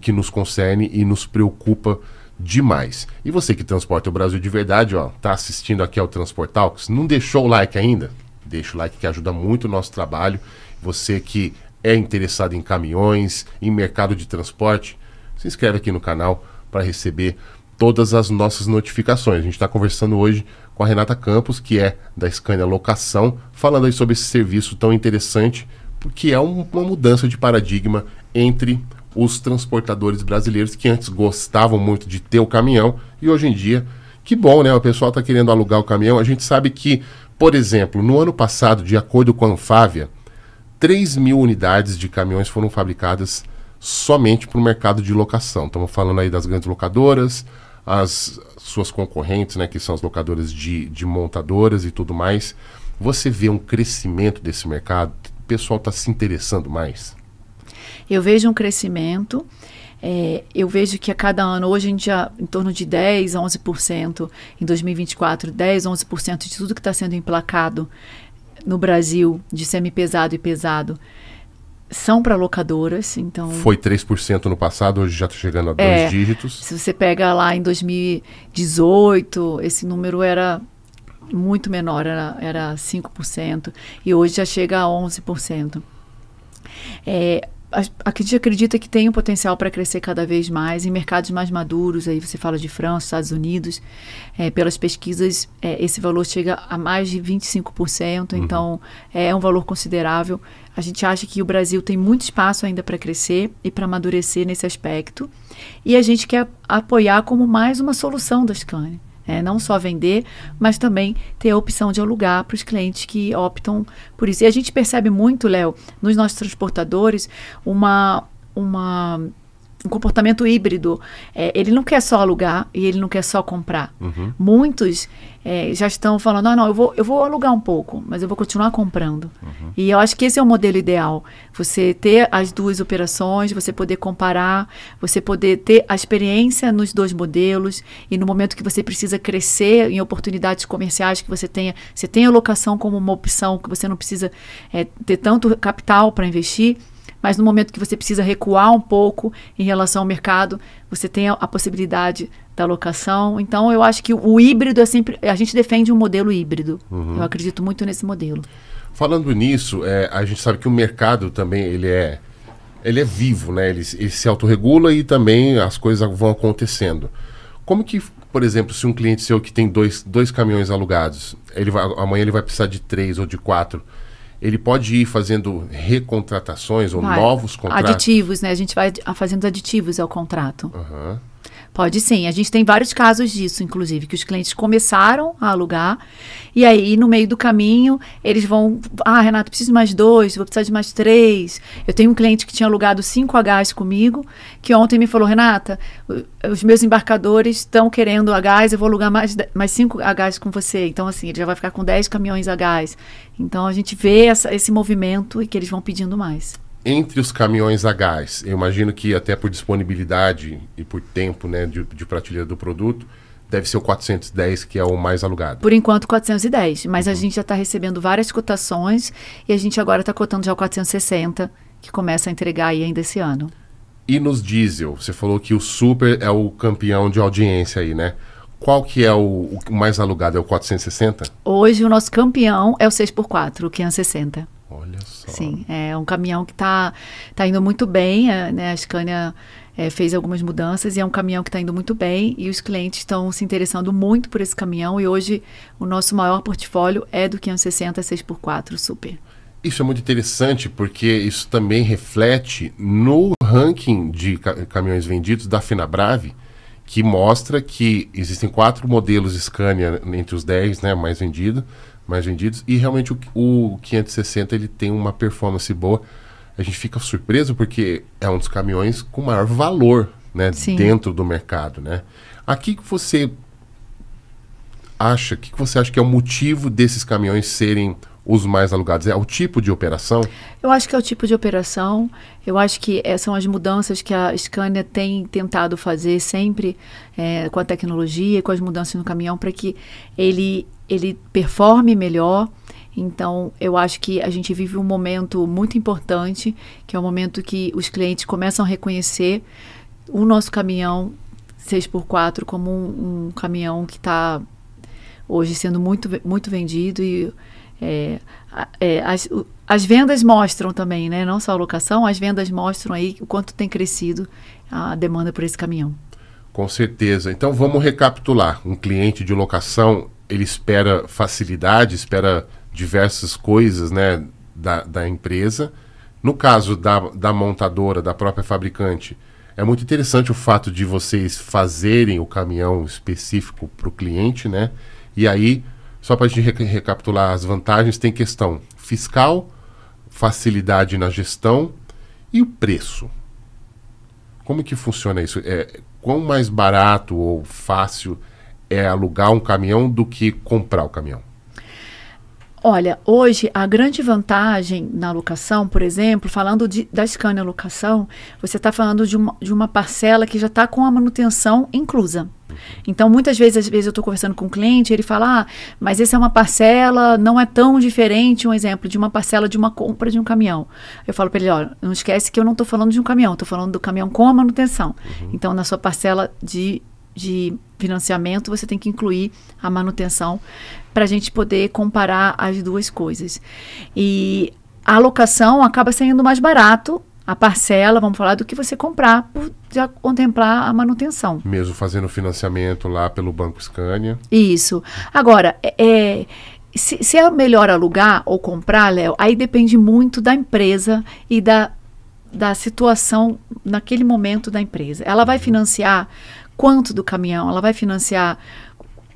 que nos concerne e nos preocupa demais. E você que transporta o Brasil de verdade, ó, tá assistindo aqui ao Transportalks, não deixou o like ainda? Deixa o like que ajuda muito o nosso trabalho. Você que é interessado em caminhões, em mercado de transporte, se inscreve aqui no canal para receber todas as nossas notificações. A gente está conversando hoje com a Renata Campos, que é da Scania Locação, falando aí sobre esse serviço tão interessante, porque é um, uma mudança de paradigma entre os transportadores brasileiros que antes gostavam muito de ter o caminhão e hoje em dia, que bom, né? O pessoal está querendo alugar o caminhão. A gente sabe que por exemplo, no ano passado, de acordo com a Anfávia, 3 mil unidades de caminhões foram fabricadas somente para o mercado de locação. Estamos falando aí das grandes locadoras, as suas concorrentes, né, que são as locadoras de, de montadoras e tudo mais. Você vê um crescimento desse mercado? O pessoal está se interessando mais? Eu vejo um crescimento é, eu vejo que a cada ano, hoje a gente já em torno de 10 a 11%, em 2024, 10 a 11% de tudo que está sendo emplacado no Brasil de semi-pesado e pesado são para locadoras, então... Foi 3% no passado, hoje já está chegando a dois é, dígitos. Se você pega lá em 2018, esse número era muito menor, era, era 5%, e hoje já chega a 11%. É, a gente acredita que tem um potencial para crescer cada vez mais em mercados mais maduros. Aí você fala de França, Estados Unidos. É, pelas pesquisas, é, esse valor chega a mais de 25%. Uhum. Então, é um valor considerável. A gente acha que o Brasil tem muito espaço ainda para crescer e para amadurecer nesse aspecto. E a gente quer apoiar como mais uma solução da Scania. É, não só vender, mas também ter a opção de alugar para os clientes que optam por isso. E a gente percebe muito, Léo, nos nossos transportadores, uma, uma um comportamento híbrido. É, ele não quer só alugar e ele não quer só comprar. Uhum. Muitos é, já estão falando, ah, não, eu vou, eu vou alugar um pouco, mas eu vou continuar comprando. Uhum. E eu acho que esse é o modelo ideal. Você ter as duas operações, você poder comparar, você poder ter a experiência nos dois modelos e no momento que você precisa crescer em oportunidades comerciais que você tenha, você tem a locação como uma opção que você não precisa é, ter tanto capital para investir mas no momento que você precisa recuar um pouco em relação ao mercado, você tem a, a possibilidade da locação. Então, eu acho que o híbrido é sempre. A gente defende um modelo híbrido. Uhum. Eu acredito muito nesse modelo. Falando nisso, é, a gente sabe que o mercado também ele é, ele é vivo, né? Ele, ele se autorregula e também as coisas vão acontecendo. Como que, por exemplo, se um cliente seu que tem dois, dois caminhões alugados, ele vai, amanhã ele vai precisar de três ou de quatro, ele pode ir fazendo recontratações ou vai. novos contratos? Aditivos, né? A gente vai fazendo aditivos ao contrato. Uhum. Pode sim. A gente tem vários casos disso, inclusive, que os clientes começaram a alugar e aí no meio do caminho eles vão. Ah, Renato, preciso de mais dois, vou precisar de mais três. Eu tenho um cliente que tinha alugado cinco Hs comigo, que ontem me falou: Renata, os meus embarcadores estão querendo a gás, eu vou alugar mais, mais cinco a gás com você. Então, assim, ele já vai ficar com dez caminhões a gás. Então, a gente vê essa, esse movimento e que eles vão pedindo mais entre os caminhões a gás, eu imagino que até por disponibilidade e por tempo né, de, de prateleira do produto, deve ser o 410 que é o mais alugado. Por enquanto 410, mas uhum. a gente já está recebendo várias cotações e a gente agora está cotando já o 460 que começa a entregar aí ainda esse ano. E nos diesel, você falou que o super é o campeão de audiência aí, né? Qual que é o, o mais alugado? É o 460? Hoje o nosso campeão é o 6x4, o 560. Olha só. Sim, é um caminhão que está tá indo muito bem. É, né? A Scania é, fez algumas mudanças e é um caminhão que está indo muito bem e os clientes estão se interessando muito por esse caminhão e hoje o nosso maior portfólio é do 560 6x4 Super. Isso é muito interessante porque isso também reflete no ranking de caminhões vendidos da FinaBrave que mostra que existem quatro modelos Scania entre os dez né, mais vendidos, mais vendidos. E realmente o, o 560 ele tem uma performance boa. A gente fica surpreso porque é um dos caminhões com maior valor né, dentro do mercado. Né? Aqui que você acha, o que, que você acha que é o motivo desses caminhões serem os mais alugados? É o tipo de operação? Eu acho que é o tipo de operação. Eu acho que eh, são as mudanças que a Scania tem tentado fazer sempre é, com a tecnologia com as mudanças no caminhão para que ele, ele performe melhor. Então, eu acho que a gente vive um momento muito importante, que é o um momento que os clientes começam a reconhecer o nosso caminhão 6x4 como um, um caminhão que está hoje sendo muito, muito vendido e é, é, as, as vendas mostram também, né? Não só a locação, as vendas mostram aí o quanto tem crescido a demanda por esse caminhão. Com certeza. Então vamos recapitular. Um cliente de locação, ele espera facilidade, espera diversas coisas, né? Da, da empresa. No caso da, da montadora, da própria fabricante, é muito interessante o fato de vocês fazerem o caminhão específico para o cliente, né? E aí só para a gente recapitular as vantagens, tem questão fiscal, facilidade na gestão e o preço. Como que funciona isso? É, quão mais barato ou fácil é alugar um caminhão do que comprar o caminhão? Olha, hoje a grande vantagem na locação, por exemplo, falando de, da Scania locação, você está falando de uma, de uma parcela que já está com a manutenção inclusa. Então, muitas vezes, às vezes eu estou conversando com um cliente, ele fala, ah, mas essa é uma parcela, não é tão diferente, um exemplo, de uma parcela de uma compra de um caminhão. Eu falo para ele, olha, não esquece que eu não estou falando de um caminhão, estou falando do caminhão com a manutenção. Uhum. Então, na sua parcela de, de financiamento, você tem que incluir a manutenção para a gente poder comparar as duas coisas. E a locação acaba sendo mais barato a parcela, vamos falar, do que você comprar por já contemplar a manutenção. Mesmo fazendo financiamento lá pelo Banco Scania. Isso. Agora, é, é, se, se é melhor alugar ou comprar, Léo, aí depende muito da empresa e da, da situação naquele momento da empresa. Ela vai uhum. financiar quanto do caminhão? Ela vai financiar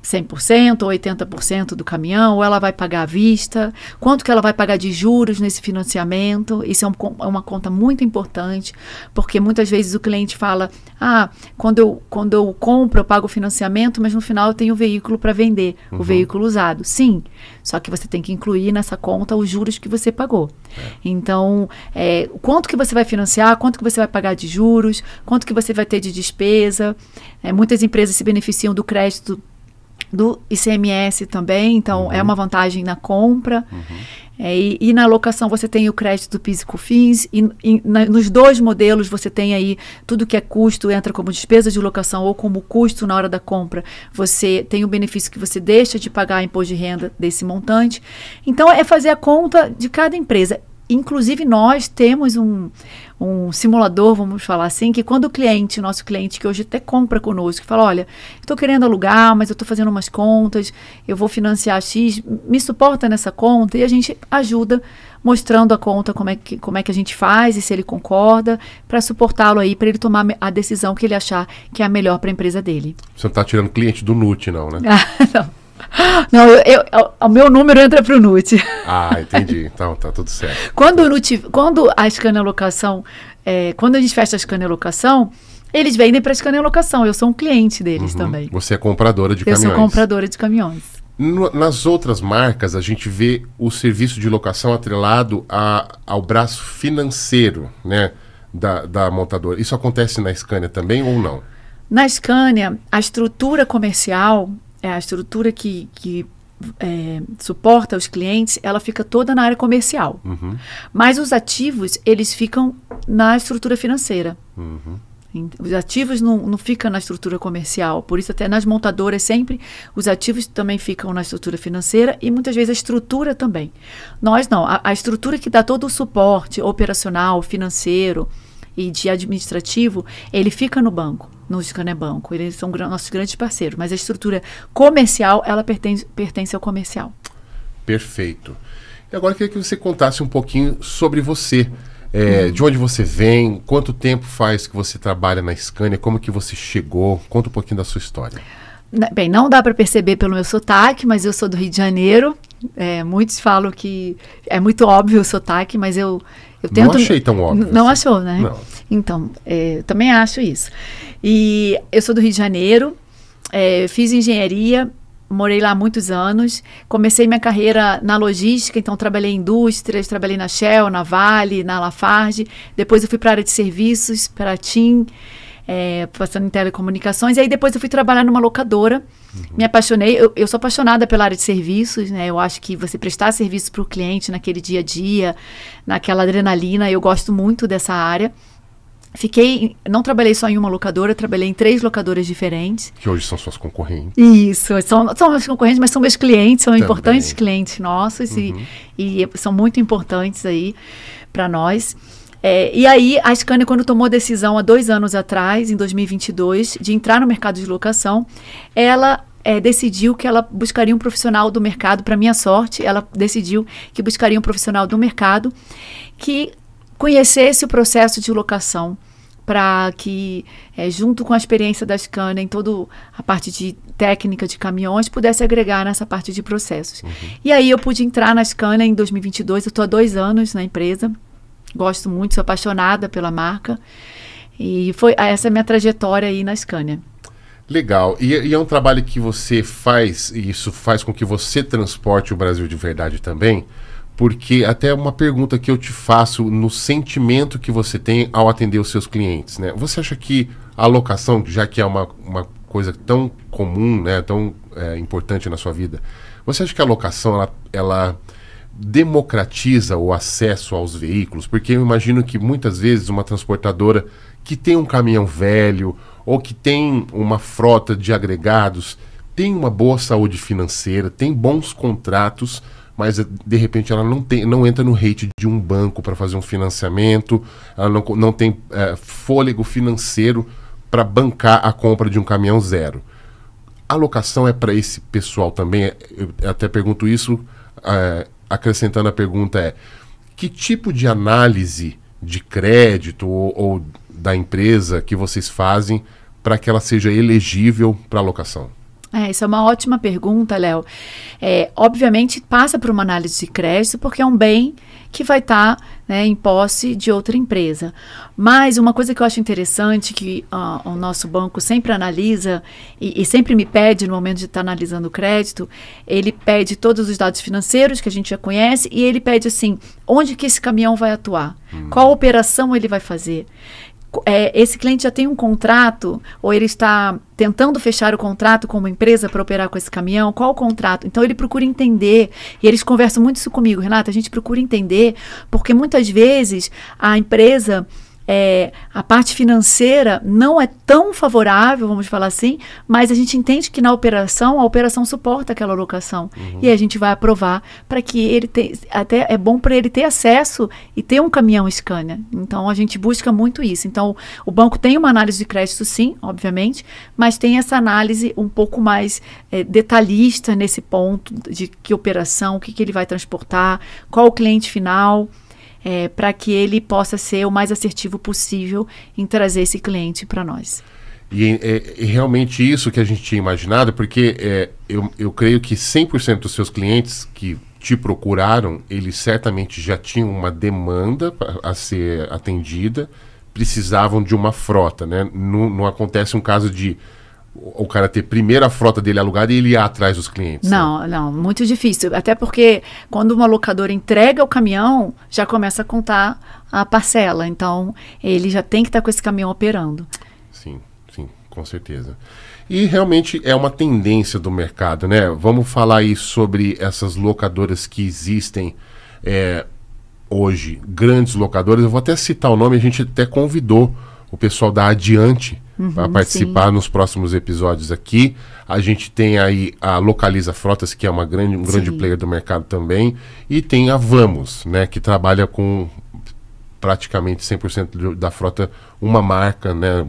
100% ou 80% do caminhão, ou ela vai pagar à vista, quanto que ela vai pagar de juros nesse financiamento. Isso é, um, é, uma conta muito importante, porque muitas vezes o cliente fala: "Ah, quando eu quando eu compro, eu pago o financiamento, mas no final eu tenho o veículo para vender, uhum. o veículo usado". Sim, só que você tem que incluir nessa conta os juros que você pagou. É. Então, é, quanto que você vai financiar, quanto que você vai pagar de juros, quanto que você vai ter de despesa. É, muitas empresas se beneficiam do crédito do ICMS também, então é uhum. é uma vantagem na compra. Uhum. É, e, e, na locação você tem o crédito do PIS e COFINS, e, e na, nos dois modelos você tem aí tudo que é custo entra como despesa de locação ou como custo na hora da compra. Você tem o benefício que você deixa de pagar imposto de renda desse montante. Então é fazer a conta de cada empresa. Inclusive, nós temos um, um simulador, vamos falar assim, que quando o cliente, nosso cliente, que hoje até compra conosco, que fala: olha, estou querendo alugar, mas eu estou fazendo umas contas, eu vou financiar X, me suporta nessa conta? E a gente ajuda mostrando a conta, como é que, como é que a gente faz e se ele concorda, para suportá-lo aí, para ele tomar a decisão que ele achar que é a melhor para a empresa dele. Você não está tirando cliente do Nut, não, né? não. Não, eu, eu, eu, o meu número entra para o NUT. Ah, entendi. Então, tá tudo certo. quando, o NUT, quando a escanelocação, é, é, quando a gente fecha a escanelocação, é eles vendem para a escanelocação. É eu sou um cliente deles uhum. também. Você é compradora de eu caminhões. Eu sou compradora de caminhões. No, nas outras marcas, a gente vê o serviço de locação atrelado a, ao braço financeiro né, da, da montadora. Isso acontece na Scania também ou não? Na Scania, a estrutura comercial é, a estrutura que, que é, suporta os clientes, ela fica toda na área comercial. Uhum. Mas os ativos, eles ficam na estrutura financeira. Uhum. Os ativos não, não ficam na estrutura comercial, por isso até nas montadoras sempre os ativos também ficam na estrutura financeira e muitas vezes a estrutura também. Nós não, a, a estrutura que dá todo o suporte operacional, financeiro e de administrativo, ele fica no banco no Banco. Eles são nossos grandes parceiros, mas a estrutura comercial, ela pertence, pertence ao comercial. Perfeito. E agora eu queria que você contasse um pouquinho sobre você. É, hum. De onde você vem, quanto tempo faz que você trabalha na Scania, como que você chegou, conta um pouquinho da sua história. Bem, não dá para perceber pelo meu sotaque, mas eu sou do Rio de Janeiro. É, muitos falam que é muito óbvio o sotaque, mas eu, eu tento. Não achei tão óbvio. Não assim. achou, né? Não. Então, é, também acho isso. E eu sou do Rio de Janeiro, é, fiz engenharia, morei lá muitos anos. Comecei minha carreira na logística, então trabalhei em indústrias, trabalhei na Shell, na Vale, na Lafarge. Depois eu fui para a área de serviços, para a TIM, é, passando em telecomunicações. E aí depois eu fui trabalhar numa locadora. Uhum. Me apaixonei, eu, eu, sou apaixonada pela área de serviços, né? Eu acho que você prestar serviço para o cliente naquele dia a dia, naquela adrenalina, eu gosto muito dessa área. Fiquei, não trabalhei só em uma locadora, trabalhei em três locadoras diferentes. Que hoje são suas concorrentes. Isso, são, são meus concorrentes, mas são meus clientes, são Também. importantes clientes nossos uhum. e, e são muito importantes aí para nós. É, e aí, a Scania, quando tomou a decisão há dois anos atrás, em 2022, de entrar no mercado de locação, ela é, decidiu que ela buscaria um profissional do mercado. Para minha sorte, ela decidiu que buscaria um profissional do mercado que conhecesse o processo de locação para que, é, junto com a experiência da Scania em toda a parte de técnica de caminhões, pudesse agregar nessa parte de processos. Uhum. E aí eu pude entrar na Scania em 2022, eu estou há dois anos na empresa, gosto muito, sou apaixonada pela marca, e foi ah, essa é a minha trajetória aí na Scania. Legal. E, e, é um trabalho que você faz, e isso faz com que você transporte o Brasil de verdade também, porque até é uma pergunta que eu te faço no sentimento que você tem ao atender os seus clientes, né? Você acha que a locação, já que é uma, uma coisa tão comum, né, tão é, importante na sua vida, você acha que a locação ela, ela democratiza o acesso aos veículos? Porque eu imagino que muitas vezes uma transportadora que tem um caminhão velho ou que tem uma frota de agregados tem uma boa saúde financeira, tem bons contratos mas de repente ela não, tem, não entra no rate de um banco para fazer um financiamento, ela não, não tem é, fôlego financeiro para bancar a compra de um caminhão zero. A locação é para esse pessoal também? É, eu até pergunto isso, é, acrescentando a pergunta é, que tipo de análise de crédito ou, ou da empresa que vocês fazem para que ela seja elegível para a locação? É, isso é uma ótima pergunta, Léo. É, obviamente passa por uma análise de crédito, porque é um bem que vai estar tá, né, em posse de outra empresa. Mas uma coisa que eu acho interessante, que uh, o nosso banco sempre analisa e, e, sempre me pede no momento de estar tá analisando o crédito, ele pede todos os dados financeiros que a gente já conhece e ele pede assim, onde que esse caminhão vai atuar? Hum. Qual operação ele vai fazer? é, esse cliente já tem um contrato ou ele está tentando fechar o contrato com uma empresa para operar com esse caminhão? Qual o contrato? Então ele procura entender e eles conversam muito isso comigo, Renata. A gente procura entender porque muitas vezes a empresa é, a parte financeira não é tão favorável, vamos falar assim, mas a gente entende que na operação, a operação suporta aquela locação. Uhum. E a gente vai aprovar para que ele tenha. Até é bom para ele ter acesso e ter um caminhão Scania Então a gente busca muito isso. Então o banco tem uma análise de crédito, sim, obviamente, mas tem essa análise um pouco mais é, detalhista nesse ponto de que operação, o que, que ele vai transportar, qual o cliente final é, para que ele possa ser o mais assertivo possível em trazer esse cliente para nós. E é, é, realmente isso que a gente tinha imaginado, porque é, eu, eu creio que 100% dos seus clientes que te procuraram, eles certamente já tinham uma demanda a ser atendida, precisavam de uma frota, né? Não, não acontece um caso de o cara ter primeira frota dele alugada e ele ir atrás dos clientes. Né? Não, né? não, muito difícil. Até porque quando uma locadora entrega o caminhão, já começa a contar a parcela. Então, ele já tem que estar com esse caminhão operando. Sim, sim, com certeza. E realmente é uma tendência do mercado, né? Vamos falar aí sobre essas locadoras que existem é, hoje, grandes locadoras. Eu vou até citar o nome, a gente até convidou o pessoal da Adiante uhum, para participar sim. nos próximos episódios aqui. A gente tem aí a Localiza Frotas, que é uma grande, um grande sim. player do mercado também. E tem a Vamos, né, que trabalha com praticamente 100% da frota, uma marca, né,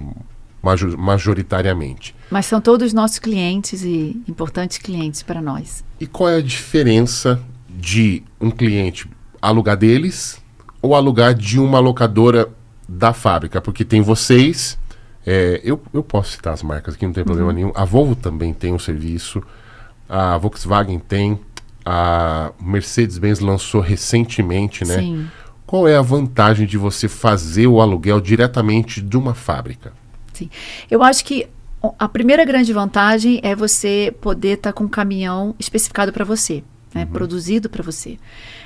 majoritariamente. Mas são todos nossos clientes e importantes clientes para nós. E qual é a diferença de um cliente alugar deles ou alugar de uma locadora da fábrica? Porque tem vocês é, eu, eu posso citar as marcas aqui, não tem problema uhum. nenhum. A Volvo também tem um serviço, a Volkswagen tem, a Mercedes-Benz lançou recentemente, né? Sim. Qual é a vantagem de você fazer o aluguel diretamente de uma fábrica? Sim. Eu acho que a primeira grande vantagem é você poder estar tá com um caminhão especificado para você, né? uhum. produzido para você.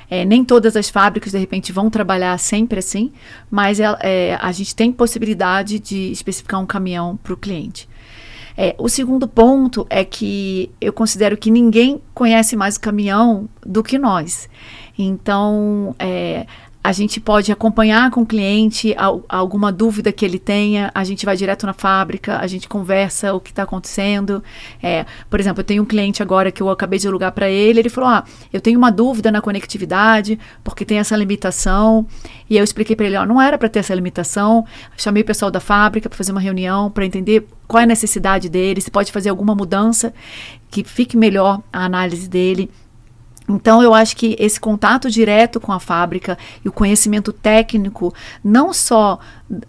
É, nem todas as fábricas, de repente, vão trabalhar sempre assim, mas é, a gente tem possibilidade de especificar um caminhão para o cliente. É, o segundo ponto é que eu considero que ninguém conhece mais o caminhão do que nós. Então, é, a gente pode acompanhar com o cliente alguma dúvida que ele tenha, a gente vai direto na fábrica, a gente conversa o que está acontecendo. É, por exemplo, eu tenho um cliente agora que eu acabei de alugar para ele, ele falou: Ah, eu tenho uma dúvida na conectividade, porque tem essa limitação. E eu expliquei para ele: Ó, não era para ter essa limitação. Chamei o pessoal da fábrica para fazer uma reunião, para entender qual é a necessidade dele, se pode fazer alguma mudança que fique melhor a análise dele. Então, eu acho que esse contato direto com a fábrica e o conhecimento técnico, não só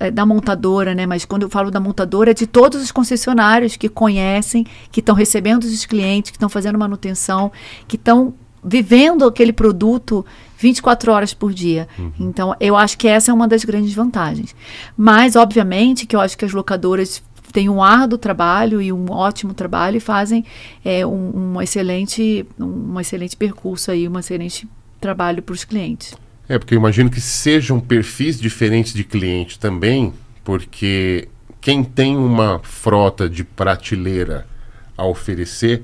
eh, da montadora, né, mas quando eu falo da montadora, de todos os concessionários que conhecem, que estão recebendo os clientes, que estão fazendo manutenção, que estão vivendo aquele produto 24 horas por dia. Uhum. Então, eu acho que essa é uma das grandes vantagens. Mas, obviamente, que eu acho que as locadoras têm um árduo trabalho e um ótimo trabalho e fazem é, um, um, excelente, um excelente percurso aí, um excelente trabalho para os clientes. É, porque eu imagino que sejam perfis diferentes de cliente também, porque quem tem uma frota de prateleira a oferecer,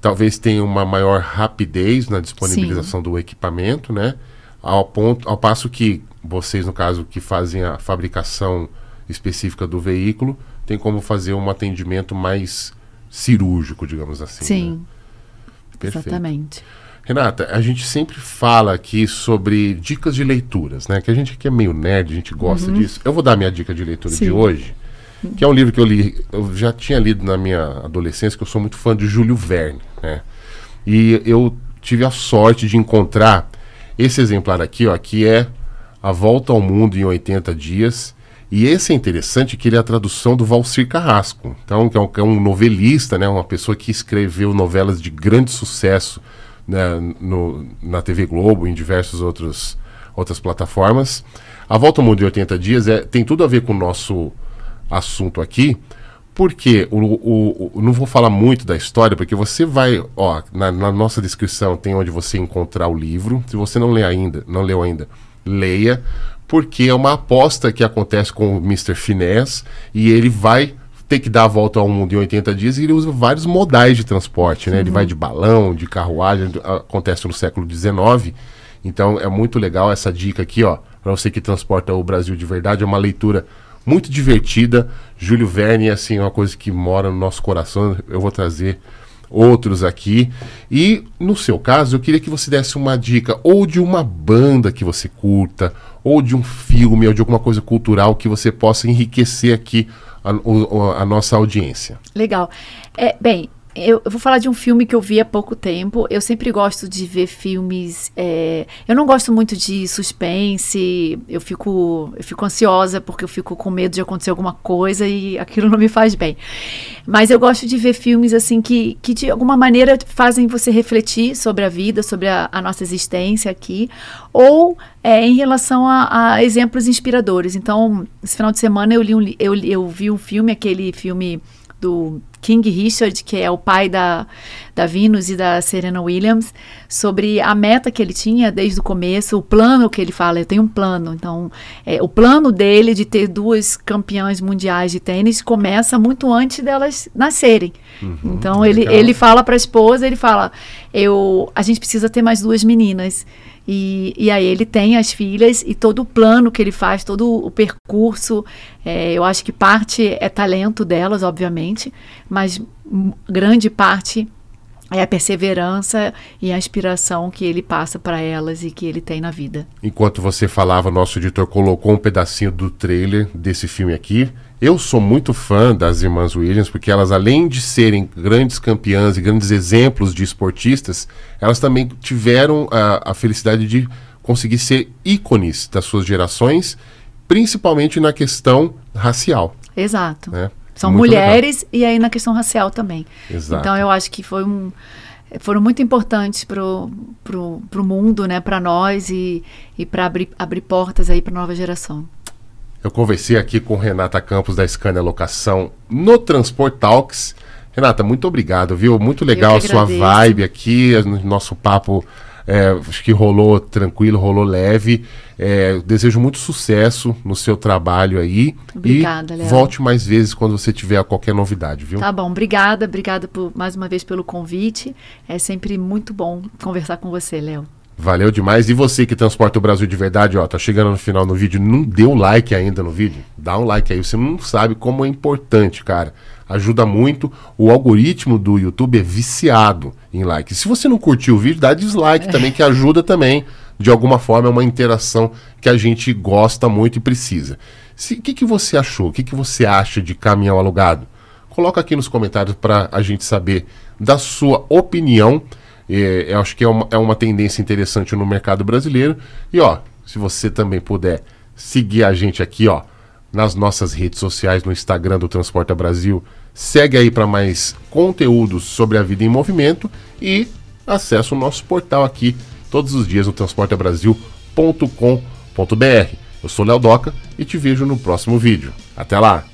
talvez tenha uma maior rapidez na disponibilização Sim. do equipamento, né? Ao, ponto, ao passo que vocês, no caso, que fazem a fabricação específica do veículo, tem como fazer um atendimento mais cirúrgico, digamos assim. Né? Sim. Né? Perfeito. Exatamente. Renata, a gente sempre fala aqui sobre dicas de leituras, né? Que a gente aqui é meio nerd, a gente gosta uhum. disso. Eu vou dar minha dica de leitura Sim. de hoje, que é um livro que eu li, eu já tinha lido na minha adolescência, que eu sou muito fã de Júlio Verne, né? E eu tive a sorte de encontrar esse exemplar aqui, ó, que é A Volta ao Mundo em 80 Dias, e esse é interessante que ele é a tradução do Valcir Carrasco, então, que é um, que é um novelista, né, uma pessoa que escreveu novelas de grande sucesso né, no, na TV Globo e em diversas outras, outras plataformas. A Volta ao Mundo em 80 Dias é, tem tudo a ver com o nosso assunto aqui, porque o, o, o, não vou falar muito da história, porque você vai, ó, na, na, nossa descrição tem onde você encontrar o livro. Se você não lê ainda, não leu ainda, leia, porque é uma aposta que acontece com o Mr. Finesse e ele vai ter que dar a volta ao mundo em 80 dias e ele usa vários modais de transporte, né? Uhum. Ele vai de balão, de carruagem, acontece no século XIX. Então é muito legal essa dica aqui, ó, para você que transporta o Brasil de verdade, é uma leitura muito divertida. Júlio Verne assim, é assim uma coisa que mora no nosso coração. Eu vou trazer outros aqui. E no seu caso, eu queria que você desse uma dica ou de uma banda que você curta, ou de um filme, ou de alguma coisa cultural que você possa enriquecer aqui a, a, a nossa audiência. Legal. É, bem, eu, vou falar de um filme que eu vi há pouco tempo. Eu sempre gosto de ver filmes. É, eu não gosto muito de suspense. Eu fico, eu fico ansiosa porque eu fico com medo de acontecer alguma coisa e aquilo não me faz bem. Mas eu gosto de ver filmes assim que, que de alguma maneira fazem você refletir sobre a vida, sobre a, a nossa existência aqui, ou é, em relação a, a, exemplos inspiradores. Então, esse final de semana eu li um, eu, eu vi um filme, aquele filme do King Richard, que é o pai da, da Venus e da Serena Williams, sobre a meta que ele tinha desde o começo, o plano que ele fala, eu tenho um plano. Então, é, o plano dele de ter duas campeãs mundiais de tênis começa muito antes delas nascerem. Uhum, então, ele, ele fala para a esposa, ele fala, eu, a gente precisa ter mais duas meninas. E, e aí ele tem as filhas e todo o plano que ele faz, todo o percurso. É, eu acho que parte é talento delas, obviamente, mas grande parte é a perseverança e a inspiração que ele passa para elas e que ele tem na vida. Enquanto você falava, nosso editor colocou um pedacinho do trailer desse filme aqui. Eu sou muito fã das irmãs Williams, porque elas, além de serem grandes campeãs e grandes exemplos de esportistas, elas também tiveram a, a felicidade de conseguir ser ícones das suas gerações, principalmente na questão racial. Exato. Né? São muito mulheres legal. e aí na questão racial também. Exato. Então eu acho que foi um foram muito importantes para o mundo, né, para nós e, e para abrir, abrir portas aí para a nova geração. Eu conversei aqui com Renata Campos da Scania Locação no Transport Talks. Renata, muito obrigado, viu? Muito legal a sua vibe aqui, nosso papo é, acho que rolou tranquilo, rolou leve. É, desejo muito sucesso no seu trabalho aí. Obrigada, e volte mais vezes quando você tiver qualquer novidade, viu? Tá bom, obrigada, obrigada por, mais uma vez pelo convite. É sempre muito bom conversar com você, Léo. Valeu demais. E você que transporta o Brasil de verdade, ó, tá chegando no final no vídeo, não deu like ainda no vídeo? Dá um like aí, você não sabe como é importante, cara. Ajuda muito. O algoritmo do YouTube é viciado em like. Se você não curtiu o vídeo, dá dislike também, que ajuda também. De alguma forma, é uma interação que a gente gosta muito e precisa. O que, que você achou? O que, que você acha de caminhão alugado? Coloca aqui nos comentários para a gente saber da sua opinião. E, é, eu acho que é uma, é uma tendência interessante no mercado brasileiro. E ó, se você também puder seguir a gente aqui, ó, nas nossas redes sociais, no Instagram do Transporta Brasil, segue aí para mais conteúdos sobre a vida em movimento e acessa o nosso portal aqui todos os dias no transportabrasil.com.br. Eu sou Léo Doca e te vejo no próximo vídeo. Até lá!